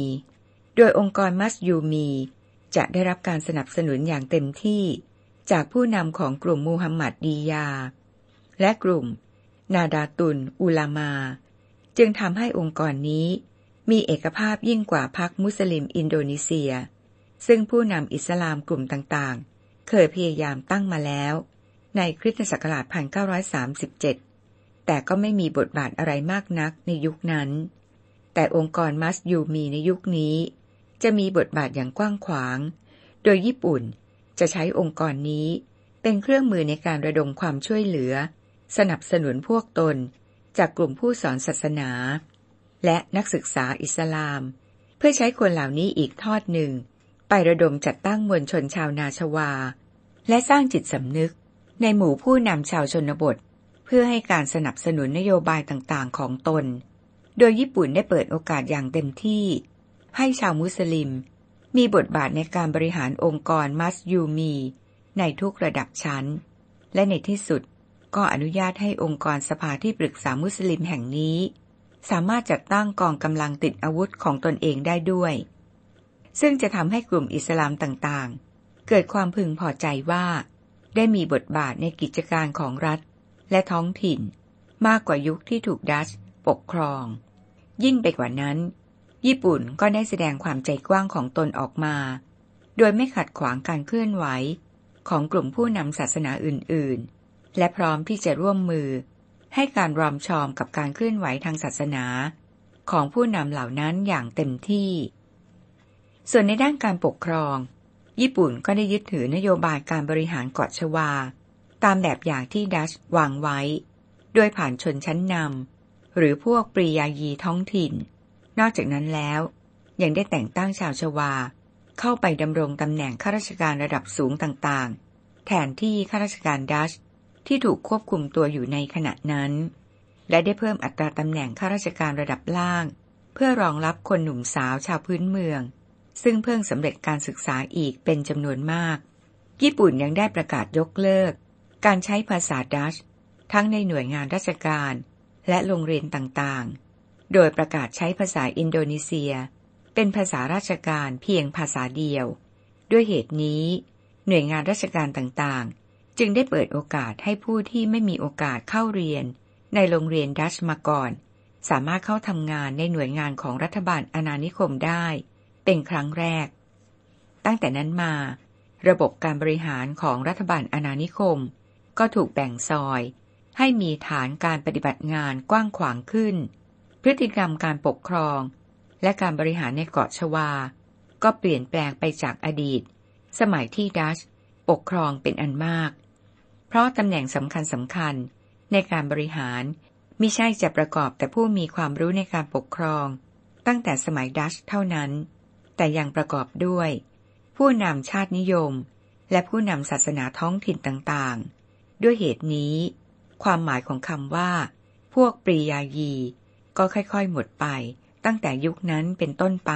โดยองค์กรมัสยูมี จะได้รับการสนับสนุนอย่างเต็มที่จากผู้นำของกลุ่มมูฮัมหมัดดียา และกลุ่ม นาดาตุนอุลามา จึงทำให้องค์กรนี้ มีเอกภาพยิ่งกว่าพรรคมุสลิมอินโดนีเซีย ซึ่งผู้นำอิสลามกลุ่มต่างๆ เคยพยายามตั้งมาแล้ว ในคริสตศักราช1937 แต่ก็ไม่มีบทบาทอะไรมากนักในยุคนั้น แต่องค์กรมัสยูมีในยุคนี้จะมีบทบาทอย่างกว้างขวาง โดยญี่ปุ่นจะใช้องค์กรนี้เป็นเครื่องมือในการระดมความช่วยเหลือ สนับสนุนพวกตนจากกลุ่มผู้สอนศาสนา และนักศึกษาอิสลาม เพื่อใช้คนเหล่านี้อีกทอดหนึ่ง ไประดมจัดตั้งมวลชนชาวนาชวา และสร้างจิตสำนึกในหมู่ผู้นำชาวชนบท เพื่อให้การสนับสนุนนโยบายต่างๆ ของตน โดยญี่ปุ่นได้เปิดโอกาสอย่างเต็มที่ให้ชาวมุสลิมมีบทบาทในการบริหารองค์กรมัสยูมี ในทุกระดับชั้น และในที่สุดก็อนุญาตให้องค์กรสภาที่ปรึกษามุสลิมแห่งนี้ สามารถจัดตั้งกองกำลังติดอาวุธของตนเองได้ด้วย ซึ่งจะทำให้กลุ่มอิสลามต่างๆ เกิดความพึงพอใจว่า ได้มีบทบาทในกิจการของรัฐและท้องถิ่น มากกว่ายุคที่ถูกดัชปกครอง ยิ่งไปกว่านั้นญี่ปุ่นก็ได้แสดงความใจกว้างของตนออกมา โดยไม่ขัดขวางการเคลื่อนไหว ของกลุ่มผู้นำศาสนาอื่น ๆ และพร้อมที่จะร่วมมือ ให้การรอมชอมกับการเคลื่อนไหวทางศาสนา ของผู้นำเหล่านั้นอย่างเต็มที่ ส่วนในด้านการปกครอง ญี่ปุ่นก็ได้ยึดถือนโยบายการบริหารเกาะชวาตามแบบอย่างที่ดัชวางไว้ โดยผ่านชนชั้นนำหรือพวกปริยายีท้องถิ่นนอกจากนั้นแล้วยังได้แต่งตั้งชาวชวา เข้าไปดำรงตำแหน่งข้าราชการระดับสูงต่างๆ แทนที่ข้าราชการดัชที่ถูกควบคุมตัวอยู่ในขณะนั้น และได้เพิ่มอัตราตำแหน่งข้าราชการระดับล่าง เพื่อรองรับคนหนุ่มสาวชาวพื้นเมือง ซึ่งเพิ่งสำเร็จการศึกษาอีกเป็นจำนวนมาก ญี่ปุ่นยังได้ประกาศยกเลิก การใช้ภาษาดัชทั้งในหน่วยงานราชการและโรงเรียนต่างๆโดยประกาศใช้ภาษาอินโดนีเซีย เป็นภาษาราชการเพียงภาษาเดียว ด้วยเหตุนี้ หน่วยงานราชการต่างๆ จึงได้เปิดโอกาสให้ผู้ที่ไม่มีโอกาสเข้าเรียน ในโรงเรียนดัชมาก่อน สามารถเข้าทำงานในหน่วยงานของรัฐบาลอาณานิคมได้เป็นครั้งแรก ตั้งแต่นั้นมา ระบบการบริหารของรัฐบาลอาณานิคม ก็ถูกแบ่งซอยให้มีฐานการปฏิบัติงานกว้างขวางขึ้นพฤติกรรมการปกครอง และการบริหารในเกาะชวาก็เปลี่ยนแปลงไปจากอดีต สมัยที่ดัชปกครองเป็นอันมาก เพราะตำแหน่งสำคัญสำคัญในการบริหารมิใช่จะประกอบแต่ผู้มีความรู้ในการปกครอง ตั้งแต่สมัยดัชเท่านั้น แต่ยังประกอบด้วย ผู้นำชาตินิยม และผู้นำศาสนาท้องถิ่นต่างๆ ด้วยเหตุนี้ ความหมายของคำว่า พวกปริยายีก็ค่อยๆ หมดไปตั้งแต่ยุคนั้นเป็นต้นไป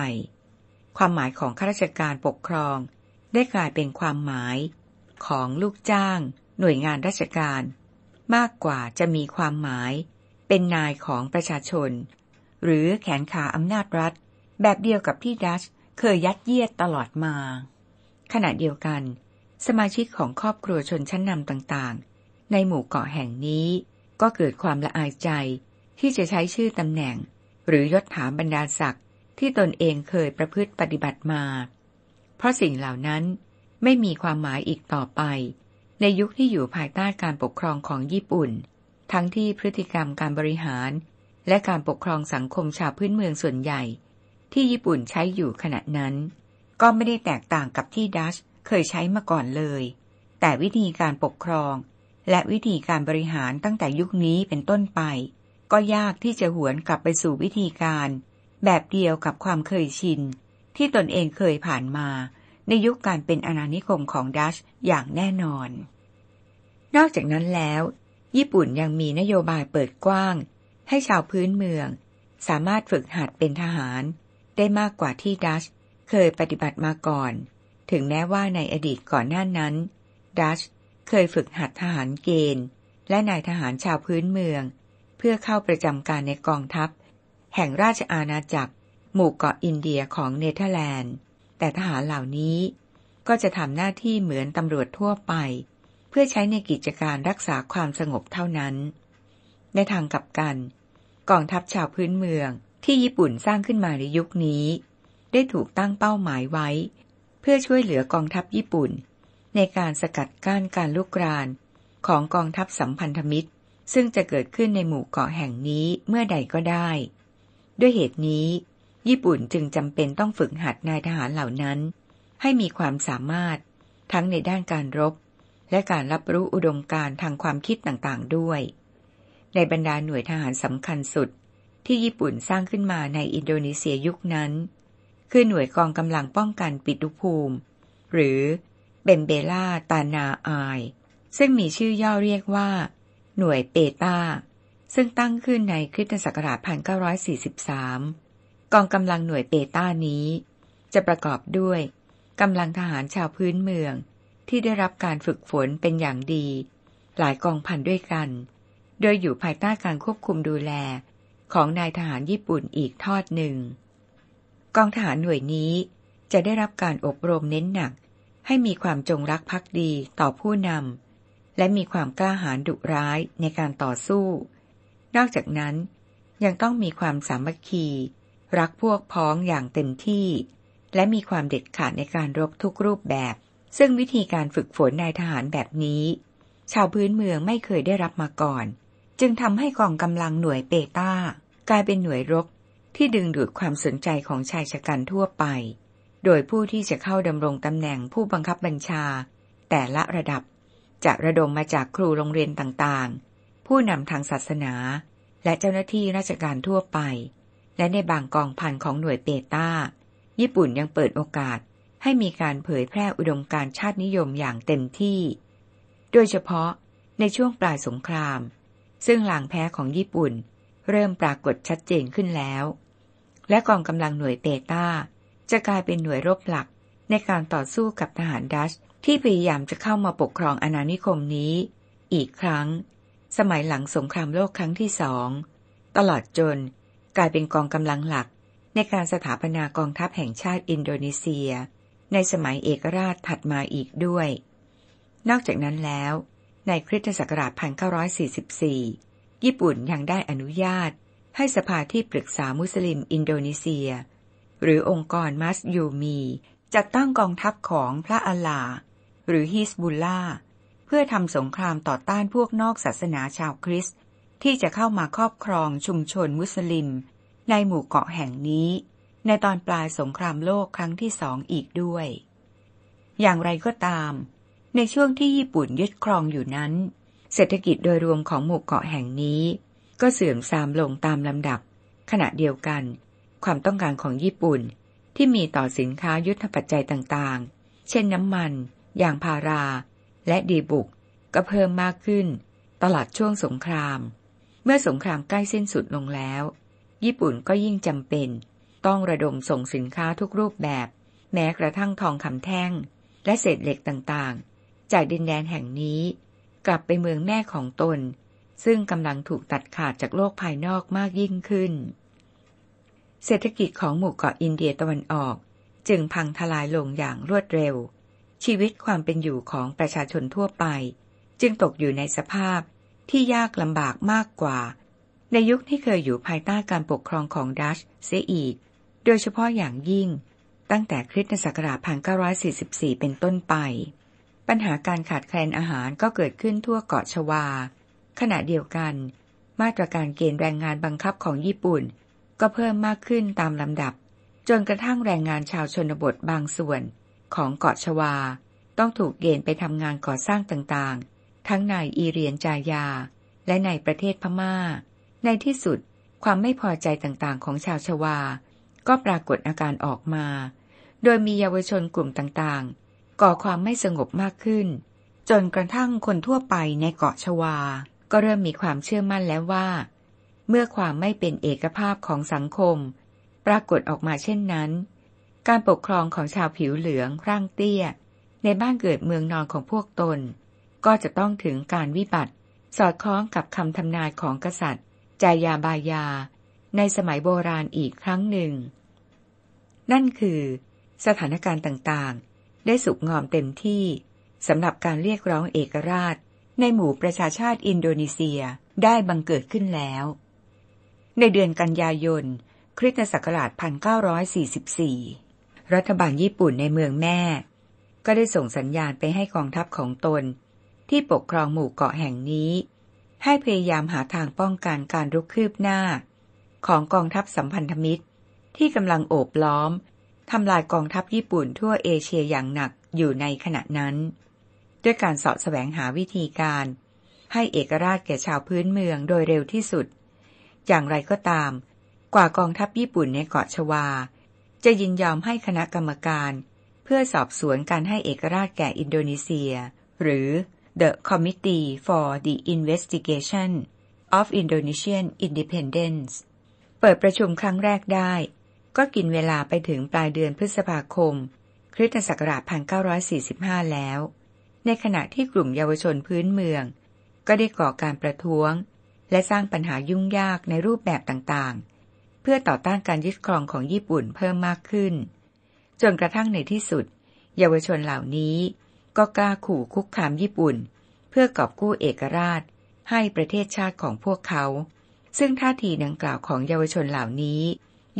ความหมายของข้าราชการปกครอง ได้กลายเป็นความหมาย ของลูกจ้าง หน่วยงานราชการ มากกว่าจะมีความหมายเป็นนายของประชาชน หรือแขนขาอำนาจรัฐ แบบเดียวกับที่ดัชเคยยัดเยียดตลอดมา ขณะเดียวกัน สมาชิกของครอบครัวชนชั้นนำต่างๆ ในหมู่เกาะแห่งนี้ ก็เกิดความละอายใจที่จะใช้ชื่อตำแหน่งหรือยศถาบรรดาศักดิ์ที่ตนเองเคยประพฤติปฏิบัติมา เพราะสิ่งเหล่านั้นไม่มีความหมายอีกต่อไป ในยุคที่อยู่ภายใต้การปกครองของญี่ปุ่น ทั้งที่พฤติกรรมการบริหาร และการปกครองสังคมชาวพื้นเมืองส่วนใหญ่ ที่ญี่ปุ่นใช้อยู่ขณะนั้น ก็ไม่ได้แตกต่างกับที่ดัชเคยใช้มาก่อนเลย แต่วิธีการปกครองและวิธีการบริหารตั้งแต่ยุคนี้เป็นต้นไปก็ยากที่จะหวนกลับไปสู่วิธีการ แบบเดียวกับความเคยชิน ที่ตนเองเคยผ่านมา ในยุคการเป็นอาณานิคมของดัชอย่างแน่นอน นอกจากนั้นแล้ว ญี่ปุ่นยังมีนโยบายเปิดกว้าง ให้ชาวพื้นเมือง สามารถฝึกหัดเป็นทหาร ได้มากกว่าที่ดัชเคยปฏิบัติมาก่อน ถึงแม้ว่าในอดีตก่อนหน้านั้นดัชเคยฝึกหัดทหารเกณฑ์ และนายทหารชาวพื้นเมืองพื่อเข้าประจำการในกองทัพ แห่งราชอาณาจักร หมู่เกาะอินเดียของเนเธอร์แลนด์ แต่ทหารเหล่านี้ก็จะทำหน้าที่เหมือนตำรวจทั่วไป เพื่อใช้ในกิจการรักษาความสงบเท่านั้น ในทางกลับกัน กองทัพชาวพื้นเมืองที่ญี่ปุ่นสร้างขึ้นมาในยุคนี้ ได้ถูกตั้งเป้าหมายไว้ เพื่อช่วยเหลือกองทัพญี่ปุ่น ในการสกัดกั้นการลุกราน ของกองทัพสัมพันธมิตรซึ่งจะเกิดขึ้นในหมู่เกาะแห่งนี้เมื่อใดก็ได้ ด้วยเหตุนี้ ญี่ปุ่นจึงจำเป็นต้องฝึกหัดนายทหารเหล่านั้น ให้มีความสามารถทั้งในด้านการรบ และการรับรู้อุดมการทางความคิดต่างๆด้วย ในบรรดาหน่วยทหารสำคัญสุดที่ญี่ปุ่นสร้างขึ้นมาในอินโดนีเซียยุคนั้น คือหน่วยกองกำลังป้องกันปิดุภูมิ หรือเบนเบล่าตานาอายซึ่งมีชื่อย่อเรียกว่าหน่วยเปต้าซึ่งตั้งขึ้นในคริสตศักราช1943 กองกำลังหน่วยเปต้านี้ จะประกอบด้วยกำลังทหารชาวพื้นเมือง ที่ได้รับการฝึกฝนเป็นอย่างดี หลายกองพันด้วยกัน โดยอยู่ภายใต้การควบคุมดูแล ของนายทหารญี่ปุ่นอีกทอดหนึ่ง กองทหารหน่วยนี้จะได้รับการอบรมเน้นหนัก ให้มีความจงรักภักดีต่อผู้นำและมีความกล้าหาญดุร้ายในการต่อสู้ นอกจากนั้น ยังต้องมีความสามัคคี รักพวกพ้องอย่างเต็มที่ และมีความเด็ดขาดในการรบทุกรูปแบบ ซึ่งวิธีการฝึกฝนนายทหารแบบนี้ ชาวพื้นเมืองไม่เคยได้รับมาก่อน จึงทำให้กองกำลังหน่วยเปต้า กลายเป็นหน่วยรบที่ดึงดูดความสนใจของชายชะกันทั่วไป โดยผู้ที่จะเข้าดำรงตำแหน่งผู้บังคับบัญชา แต่ละระดับจะระดมมาจากครูโรงเรียนต่างๆ ผู้นำทางศาสนา และเจ้าหน้าที่ราชการทั่วไป และในบางกองพันของหน่วยเปต้า ญี่ปุ่นยังเปิดโอกาส ให้มีการเผยแพร่อุดมการชาตินิยมอย่างเต็มที่ โดยเฉพาะในช่วงปลายสงคราม ซึ่งหลางแพ้ของญี่ปุ่น เริ่มปรากฏชัดเจนขึ้นแล้ว และกองกำลังหน่วยเปต้า จะกลายเป็นหน่วยรบหลักในการต่อสู้กับทหารดัชที่พยายามจะเข้ามาปกครองอาณานิคมนี้ อีกครั้ง สมัยหลังสงครามโลกครั้งที่สอง ตลอดจนกลายเป็นกองกำลังหลักในการสถาปนากองทัพแห่งชาติอินโดนีเซีย ในสมัยเอกราชถัดมาอีกด้วย นอกจากนั้นแล้ว ในคริสตศักราช1944 ญี่ปุ่นยังได้อนุญาตให้สภาที่ปรึกษามุสลิมอินโดนีเซีย หรือองค์กรมัสยูมีจัดตั้งกองทัพของพระอัลลาหรือฮิสบุลลาเพื่อทำสงครามต่อต้านพวกนอกศาสนาชาวคริสต์ที่จะเข้ามาครอบครองชุมชนมุสลิม ในหมู่เกาะแห่งนี้ ในตอนปลายสงครามโลกครั้งที่สองอีกด้วย อย่างไรก็ตาม ในช่วงที่ญี่ปุ่นยึดครองอยู่นั้น เศรษฐกิจโดยรวมของหมู่เกาะแห่งนี้ ก็เสื่อมทรามลงตามลำดับ ขณะเดียวกัน ความต้องการของญี่ปุ่นที่มีต่อสินค้ายุทธปัจจัยต่างๆ เช่นน้ำมันอย่างพาราและดีบุก ก็เพิ่มมากขึ้น ตลอดช่วงสงคราม เมื่อสงครามใกล้สิ้นสุดลงแล้ว ญี่ปุ่นก็ยิ่งจำเป็นต้องระดมส่งสินค้าทุกรูปแบบ แม้กระทั่งทองคำแท่ง และเศษเหล็กต่างๆ จากดินแดนแห่งนี้ กลับไปเมืองแม่ของตน ซึ่งกำลังถูกตัดขาดจากโลกภายนอกมากยิ่งขึ้น เศรษฐกิจของหมู่เกาะอินเดียตะวันออก จึงพังทลายลงอย่างรวดเร็วชีวิตความเป็นอยู่ของประชาชนทั่วไป จึงตกอยู่ในสภาพที่ยากลำบากมากกว่าในยุคที่เคยอยู่ภายใต้การปกครองของดัชเสียอีก โดยเฉพาะอย่างยิ่งตั้งแต่คริสตศักราช1944 เป็นต้นไป ปัญหาการขาดแคลนอาหารก็เกิดขึ้นทั่วเกาะชวา ขณะเดียวกัน มาตรการเกณฑ์แรงงานบังคับของญี่ปุ่น ก็เพิ่มมากขึ้นตามลำดับ จนกระทั่งแรงงานชาวชนบทบางส่วนของเกาะชวาต้องถูกเกณฑ์ไปทำงานก่อสร้างต่างๆ ทั้งในอีเรียนจายา และในประเทศพมา่า ในที่สุดความไม่พอใจต่างๆ ของชาวชวา ก็ปรากฏอาการออกมา โดยมีเยาวชนกลุ่มต่างๆ ก่อความไม่สงบมากขึ้น จนกระทั่งคนทั่วไปในเกาะชวา ก็เริ่มมีความเชื่อมั่นแล้วว่า เมื่อความไม่เป็นเอกภาพของสังคม ปรากฏออกมาเช่นนั้นการปกครองของชาวผิวเหลืองร่างเตี้ย ในบ้านเกิดเมืองนอนของพวกตน ก็จะต้องถึงการวิบัติสอดคล้องกับคำทำนายของกษัตริย์จายาบายา ในสมัยโบราณอีกครั้งหนึ่ง นั่นคือสถานการณ์ต่าง ๆ ได้สุกงอมเต็มที่สำหรับการเรียกร้องเอกราชในหมู่ประชาชาติอินโดนีเซียได้บังเกิดขึ้นแล้ว ในเดือนกันยายนคริสตศักราช1944รัฐบาลญี่ปุ่นในเมืองแม่ ก็ได้ส่งสัญญาณไปให้กองทัพของตน ที่ปกครองหมู่เกาะแห่งนี้ ให้พยายามหาทางป้องกันการรุกคืบหน้า ของกองทัพสัมพันธมิตร ที่กำลังโอบล้อมทำลายกองทัพญี่ปุ่นทั่วเอเชียอย่างหนักอยู่ในขณะนั้น ด้วยการสอะแสวงหาวิธีการ ให้เอกราชแก่ชาวพื้นเมืองโดยเร็วที่สุด อย่างไรก็ตาม กว่ากองทัพญี่ปุ่นในเกาะชวาจะยินยอมให้คณะกรรมการ เพื่อสอบสวนการให้เอกราชแก่อินโดนีเซีย หรือ The Committee for the Investigation of Indonesian Independence เปิดประชุมครั้งแรกได้ ก็กินเวลาไปถึงปลายเดือนพฤษภาคม คริสตศักราช1945 แล้ว ในขณะที่กลุ่มเยาวชนพื้นเมือง ก็ได้ก่อการประท้วง และสร้างปัญหายุ่งยากในรูปแบบต่างๆเพื่อต่อต้านการยึดครองของญี่ปุ่นเพิ่มมากขึ้น จนกระทั่งในที่สุด เยาวชนเหล่านี้ ก็กล้าขู่คุกคามญี่ปุ่น เพื่อกอบกู้เอกราชให้ประเทศชาติของพวกเขา ซึ่งท่าทีดังกล่าวของเยาวชนเหล่านี้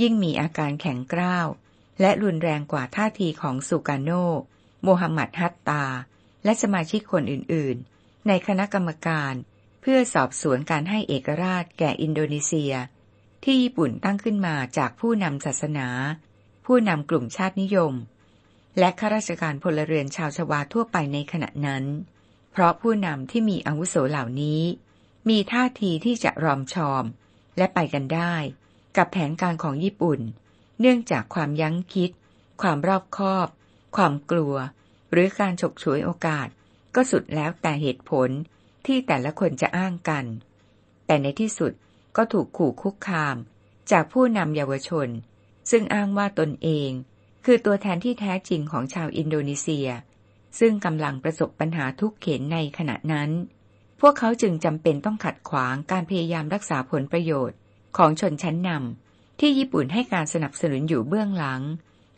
ยิ่งมีอาการแข็งกร้าวและรุนแรงกว่าท่าทีของสุกาโนโมฮัมหมัดฮัตตา และสมาชิกคนอื่น ๆ ในคณะกรรมการเพื่อสอบสวนการให้เอกราชแก่อินโดนีเซียที่ญี่ปุ่นตั้งขึ้นมาจากผู้นำศาสนา ผู้นำกลุ่มชาตินิยม และข้าราชการพลเรือนชาวชวาทั่วไปในขณะนั้น เพราะผู้นำที่มีอาวุโสเหล่านี้ มีท่าทีที่จะรอมชอมและไปกันได้ กับแผนการของญี่ปุ่น เนื่องจากความยั้งคิด ความรอบคอบ ความกลัว หรือการฉกฉวยโอกาส ก็สุดแล้วแต่เหตุผลที่แต่ละคนจะอ้างกัน แต่ในที่สุดก็ถูกขู่คุกคาม จากผู้นำเยาวชน ซึ่งอ้างว่าตนเอง คือตัวแทนที่แท้จริงของชาวอินโดนีเซีย ซึ่งกำลังประสบปัญหาทุกข์เข็นในขณะนั้น พวกเขาจึงจำเป็นต้องขัดขวางการพยายามรักษาผลประโยชน์ ของชนชั้นนำที่ญี่ปุ่นให้การสนับสนุนอยู่เบื้องหลัง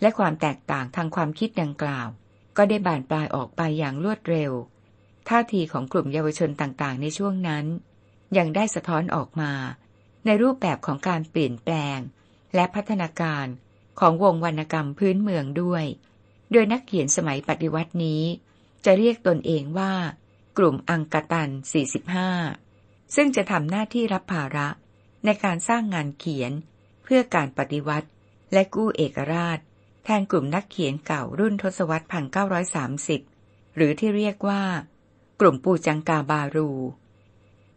และความแตกต่างทางความคิดดังกล่าว ก็ได้บานปลายออกไปอย่างรวดเร็ว ท่าทีของกลุ่มเยาวชนต่างๆ ในช่วงนั้น ยังได้สะท้อนออกมาในรูปแบบของการเปลี่ยนแปลงและพัฒนาการของวงวรรณกรรมพื้นเมืองด้วย โดยนักเขียนสมัยปฏิวัตินี้ จะเรียกตนเองว่า กลุ่มอังกตัน 45 ซึ่งจะทำหน้าที่รับภาระ ในการสร้างงานเขียนเพื่อการปฏิวัติและกู้เอกราช แทนกลุ่มนักเขียนเก่ารุ่นทศวรรษ1930 หรือที่เรียกว่า กลุ่มปูจังกาบารู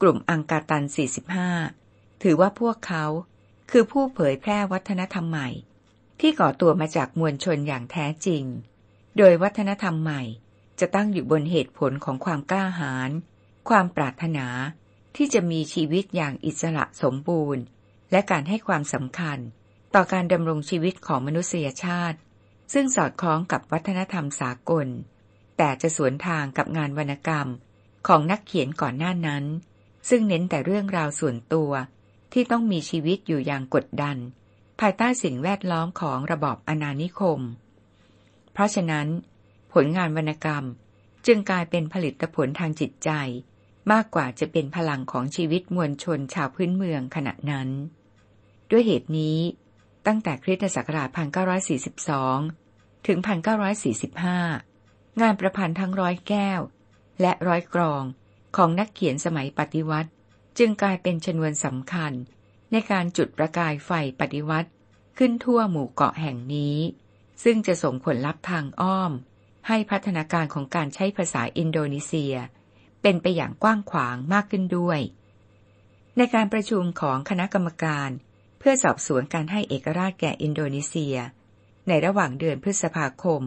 กลุ่มอังกาตัน 45ถือว่าพวกเขาคือผู้เผยแพร่วัฒนธรรมใหม่ ที่ก่อตัวมาจากมวลชนอย่างแท้จริง โดยวัฒนธรรมใหม่จะตั้งอยู่บนเหตุผลของความกล้าหาญความปรารถนาที่จะมีชีวิตอย่างอิสระสมบูรณ์ และการให้ความสำคัญ ต่อการดำรงชีวิตของมนุษยชาติ ซึ่งสอดคล้องกับวัฒนธรรมสากล แต่จะสวนทางกับงานวรรณกรรม ของนักเขียนก่อนหน้านั้น ซึ่งเน้นแต่เรื่องราวส่วนตัวที่ต้องมีชีวิตอยู่อย่างกดดัน ภายใต้สิ่งแวดล้อมของระบอบอนานิคม เพราะฉะนั้น ผลงานวรรณกรรมจึงกลายเป็นผลิตผลทางจิตใจ มากกว่าจะเป็นพลังของชีวิตมวลชนชาวพื้นเมืองขณะนั้น ด้วยเหตุนี้ตั้งแต่คริสตศักราช1942 ถึง 1945 งานประพันธ์ทั้งร้อยแก้ว และร้อยกรองของนักเขียนสมัยปฏิวัติจึงกลายเป็นชนวนสำคัญ ในการจุดประกายไฟปฏิวัติ ขึ้นทั่วหมู่เกาะแห่งนี้ ซึ่งจะส่งผลลัพธ์ทางอ้อม ให้พัฒนาการของการใช้ภาษาอินโดนีเซีย เป็นไปอย่างกว้างขวางมากขึ้นด้วย ในการประชุมของคณะกรรมการเพื่อสอบสวนการให้เอกราชแก่อินโดนีเซีย ในระหว่างเดือนพฤษภาคม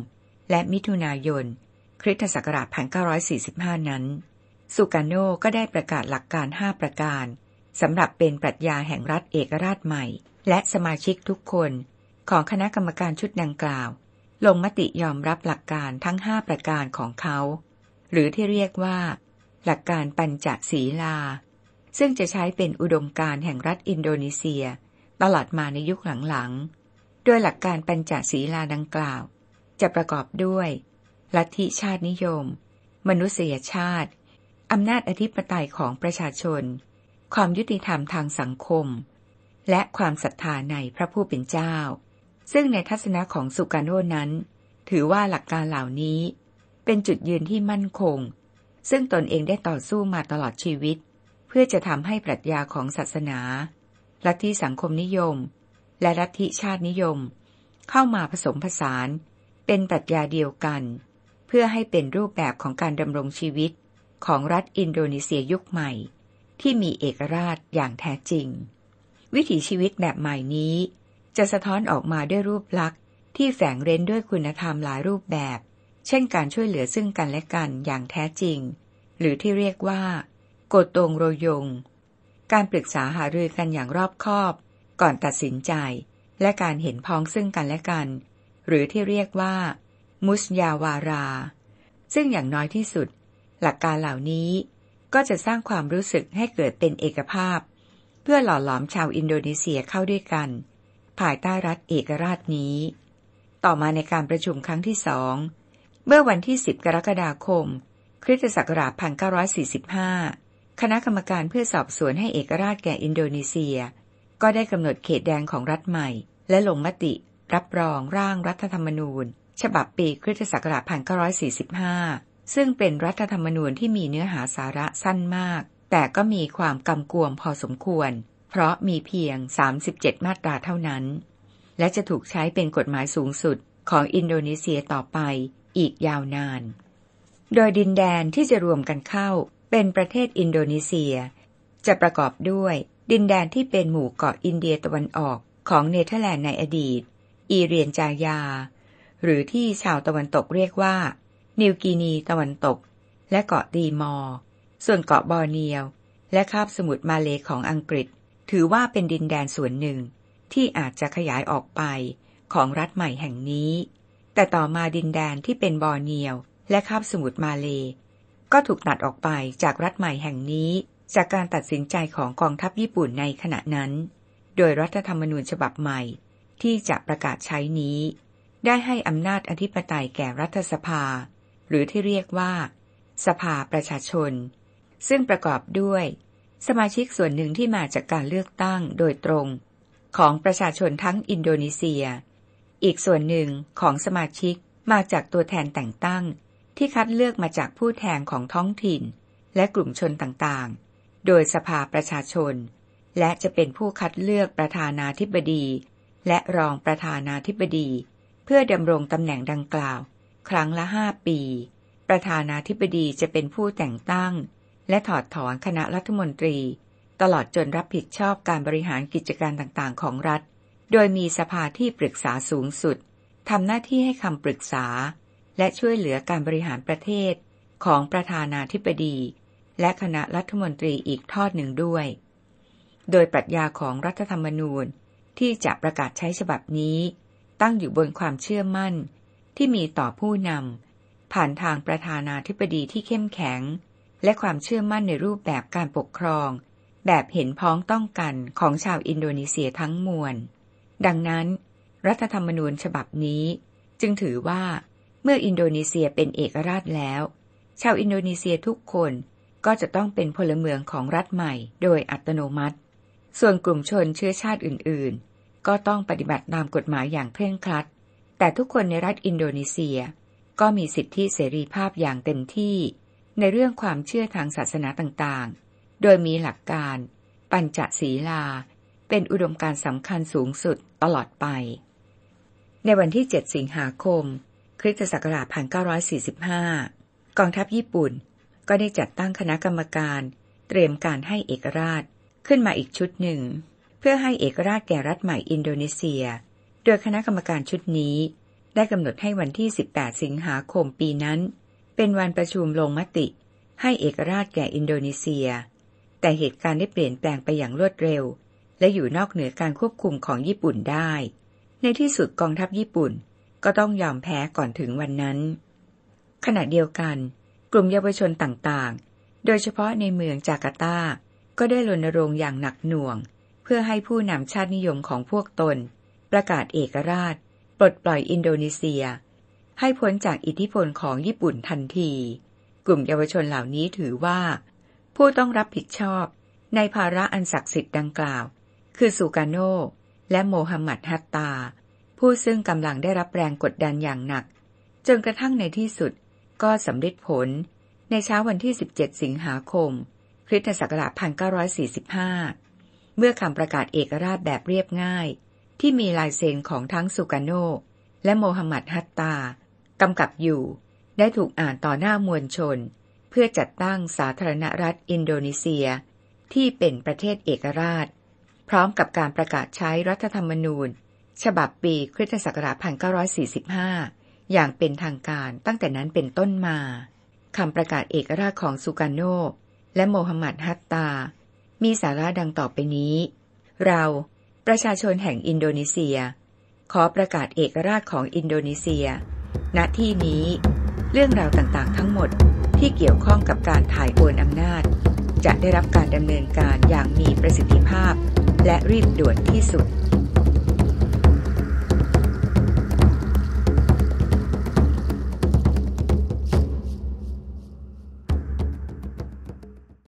และมิถุนายนคริสตศักราช1945 นั้นสุกาโนก็ได้ประกาศหลักการห้าประการสำหรับเป็นปรัชญาแห่งรัฐเอกราชใหม่ และสมาชิกทุกคนของคณะกรรมการชุดดังกล่าว ลงมติยอมรับหลักการทั้งห้าประการของเขา หรือที่เรียกว่า หลักการปัญจศีลา ซึ่งจะใช้เป็นอุดมการแห่งรัฐอินโดนีเซีย ตลอดมาในยุคหลังๆโดยหลักการปัญจศีลาดังกล่าว จะประกอบด้วยลัทธิชาตินิยม มนุษยชาติอำนาจอธิปไตยของประชาชน ความยุติธรรมทางสังคม และความศรัทธาในพระผู้เป็นเจ้า ซึ่งในทัศนะของสุการโนนั้น ถือว่าหลักการเหล่านี้ เป็นจุดยืนที่มั่นคง ซึ่งตนเองได้ต่อสู้มาตลอดชีวิต เพื่อจะทำให้ปรัชญาของศาสนาลัทธิสังคมนิยม และลัทธิชาตินิยม เข้ามาผสมผสาน เป็นปรัชญาเดียวกัน เพื่อให้เป็นรูปแบบของการดำรงชีวิตของรัฐอินโดนีเซียยุคใหม่ ที่มีเอกราชอย่างแท้จริง วิถีชีวิตแบบใหม่นี้ จะสะท้อนออกมาด้วยรูปลักษณ์ ที่แฝงเร้นด้วยคุณธรรมหลายรูปแบบ เช่นการช่วยเหลือซึ่งกันและกันอย่างแท้จริง หรือที่เรียกว่าโกตงโรยง การปรึกษาหารือกันอย่างรอบคอบ ก่อนตัดสินใจและการเห็นพ้องซึ่งกันและกัน หรือที่เรียกว่า มุสยาวารา ซึ่งอย่างน้อยที่สุดหลักการเหล่านี้ก็จะสร้างความรู้สึกให้เกิดเป็นเอกภาพ เพื่อหล่อหลอมชาวอินโดนีเซียเข้าด้วยกันภายใต้รัฐเอกราชนี้ ต่อมาในการประชุมครั้งที่สองเมื่อวันที่ 10 กรกฎาคมคริสตศักราช1945 คณะกรรมการเพื่อสอบสวนให้เอกราชแก่อินโดนีเซีย ก็ได้กำหนดเขตแดงของรัฐใหม่และลงมติ รับรองร่างรัฐธรรมนูญฉบับปีคริสตศักราช1945ซึ่งเป็นรัฐธรรมนูญที่มีเนื้อหาสาระสั้นมาก แต่ก็มีความกำกวมพอสมควร เพราะมีเพียง 37 มาตราเท่านั้น และจะถูกใช้เป็นกฎหมายสูงสุดของอินโดนีเซียต่อไปอีกยาวนาน โดยดินแดนที่จะรวมกันเข้าเป็นประเทศอินโดนีเซีย จะประกอบด้วยดินแดนที่เป็นหมู่เกาะอินเดียตะวันออกของเนเธอร์แลนด์ในอดีต อีเรียนจายา หรือที่ชาวตะวันตกเรียกว่านิวกินีตะวันตกและเกาะตีมอร์ส่วนเกาะบอร์เนียว และคาบสมุทรมาเลของอังกฤษ ถือว่าเป็นดินแดนส่วนหนึ่ง ที่อาจจะขยายออกไปของรัฐใหม่แห่งนี้ แต่ต่อมาดินแดนที่เป็นบอร์เนียว และคาบสมุทรมาเล ก็ถูกตัดออกไปจากรัฐใหม่แห่งนี้ จากการตัดสินใจของกองทัพญี่ปุ่นในขณะนั้น โดยรัฐธรรมนูญฉบับใหม่ ที่จะประกาศใช้นี้ ได้ให้อำนาจอธิปไตยแก่รัฐสภาหรือที่เรียกว่า สภาประชาชน ซึ่งประกอบด้วย สมาชิกส่วนหนึ่งที่มาจากการเลือกตั้งโดยตรง ของประชาชนทั้งอินโดนีเซีย อีกส่วนหนึ่งของสมาชิกมาจากตัวแทนแต่งตั้ง ที่คัดเลือกมาจากผู้แทนของท้องถิ่น และกลุ่มชนต่างๆ โดยสภาประชาชน และจะเป็นผู้คัดเลือกประธานาธิบดี และรองประธานาธิบดี เพื่อดำรงตำแหน่งดังกล่าวครั้งละห้าปี ประธานาธิบดีจะเป็นผู้แต่งตั้ง และถอดถอนคณะรัฐมนตรี ตลอดจนรับผิดชอบการบริหารกิจการต่างๆของรัฐ โดยมีสภาที่ปรึกษาสูงสุด ทำหน้าที่ให้คำปรึกษา และช่วยเหลือการบริหารประเทศของประธานาธิบดี และคณะรัฐมนตรีอีกทอดหนึ่งด้วย โดยปรัชญาของรัฐธรรมนูญที่จะประกาศใช้ฉบับนี้ ตั้งอยู่บนความเชื่อมั่นที่มีต่อผู้นำผ่านทางประธานาธิบดีที่เข้มแข็ง และความเชื่อมั่นในรูปแบบการปกครอง แบบเห็นพ้องต้องกันของชาวอินโดนีเซียทั้งมวลดังนั้น รัฐธรรมนูญฉบับนี้ จึงถือว่าเมื่ออินโดนีเซียเป็นเอกราชแล้ว ชาวอินโดนีเซียทุกคนก็จะต้องเป็นพลเมืองของรัฐใหม่โดยอัตโนมัติ ส่วนกลุ่มชนเชื้อชาติอื่น ๆ ก็ต้องปฏิบัติตามกฎหมายอย่างเคร่งครัดแต่ทุกคนในรัฐอินโดนีเซียก็มีสิทธิเสรีภาพอย่างเต็มที่ ในเรื่องความเชื่อทางศาสนาต่างๆ โดยมีหลักการ ปัญจศีลา เป็นอุดมการสำคัญสูงสุดตลอดไป ในวันที่ 7 สิงหาคม คริสตศักราช1945 กองทัพญี่ปุ่น ก็ได้จัดตั้งคณะกรรมการ เตรียมการให้เอกราชขึ้นมาอีกชุดหนึ่ง เพื่อให้เอกราชแก่รัฐใหม่อินโดนีเซียโดยคณะกรรมการชุดนี้ ได้กำหนดให้วันที่ 18 สิงหาคมปีนั้น เป็นวันประชุมลงมติ ให้เอกราชแก่อินโดนีเซีย แต่เหตุการณ์ได้เปลี่ยนแปลงไปอย่างรวดเร็ว และอยู่นอกเหนือการควบคุมของญี่ปุ่นได้ ในที่สุดกองทัพญี่ปุ่น ก็ต้องยอมแพ้ก่อนถึงวันนั้น ขณะเดียวกัน กลุ่มเยาวชนต่างๆ โดยเฉพาะในเมืองจาการ์ตา ก็ได้รณรงค์อย่างหนักหน่วง เพื่อให้ผู้นำชาตินิยมของพวกตนประกาศเอกราชปลดปล่อยอินโดนีเซีย ให้พ้นจากอิทธิพลของญี่ปุ่นทันที กลุ่มเยาวชนเหล่านี้ถือว่า ผู้ต้องรับผิดชอบในภาระอันศักดิ์สิทธิ์ดังกล่าว คือสุกาโน และโมฮัมหมัดฮัตตา ผู้ซึ่งกำลังได้รับแรงกดดันอย่างหนัก จนกระทั่งในที่สุดก็สำเร็จผลในเช้าวันที่ 17 สิงหาคมคริสตศักราช1945 เมื่อคำประกาศเอกราชแบบเรียบง่ายที่มีลายเซ็นของทั้งสุกาโนและโมฮัมหมัดฮัตตากำกับอยู่ ได้ถูกอ่านต่อหน้ามวลชน เพื่อจัดตั้งสาธารณรัฐอินโดนีเซีย ที่เป็นประเทศเอกราช พร้อมกับการประกาศใช้รัฐธรรมนูญฉบับปีคริสตศักราช1945 อย่างเป็นทางการตั้งแต่นั้นเป็นต้นมาคำประกาศเอกราชของสุกาโนและโมฮัมหมัดฮัตตา มีสาระดังต่อไปนี้ เราประชาชนแห่งอินโดนีเซีย ขอประกาศเอกราชของอินโดนีเซีย ณที่นี้ เรื่องราวต่าง ๆ ทั้งหมดที่เกี่ยวข้องกับการถ่ายโอนอำนาจ จะได้รับการดำเนินการอย่างมีประสิทธิภาพ และรีบด่วนที่สุด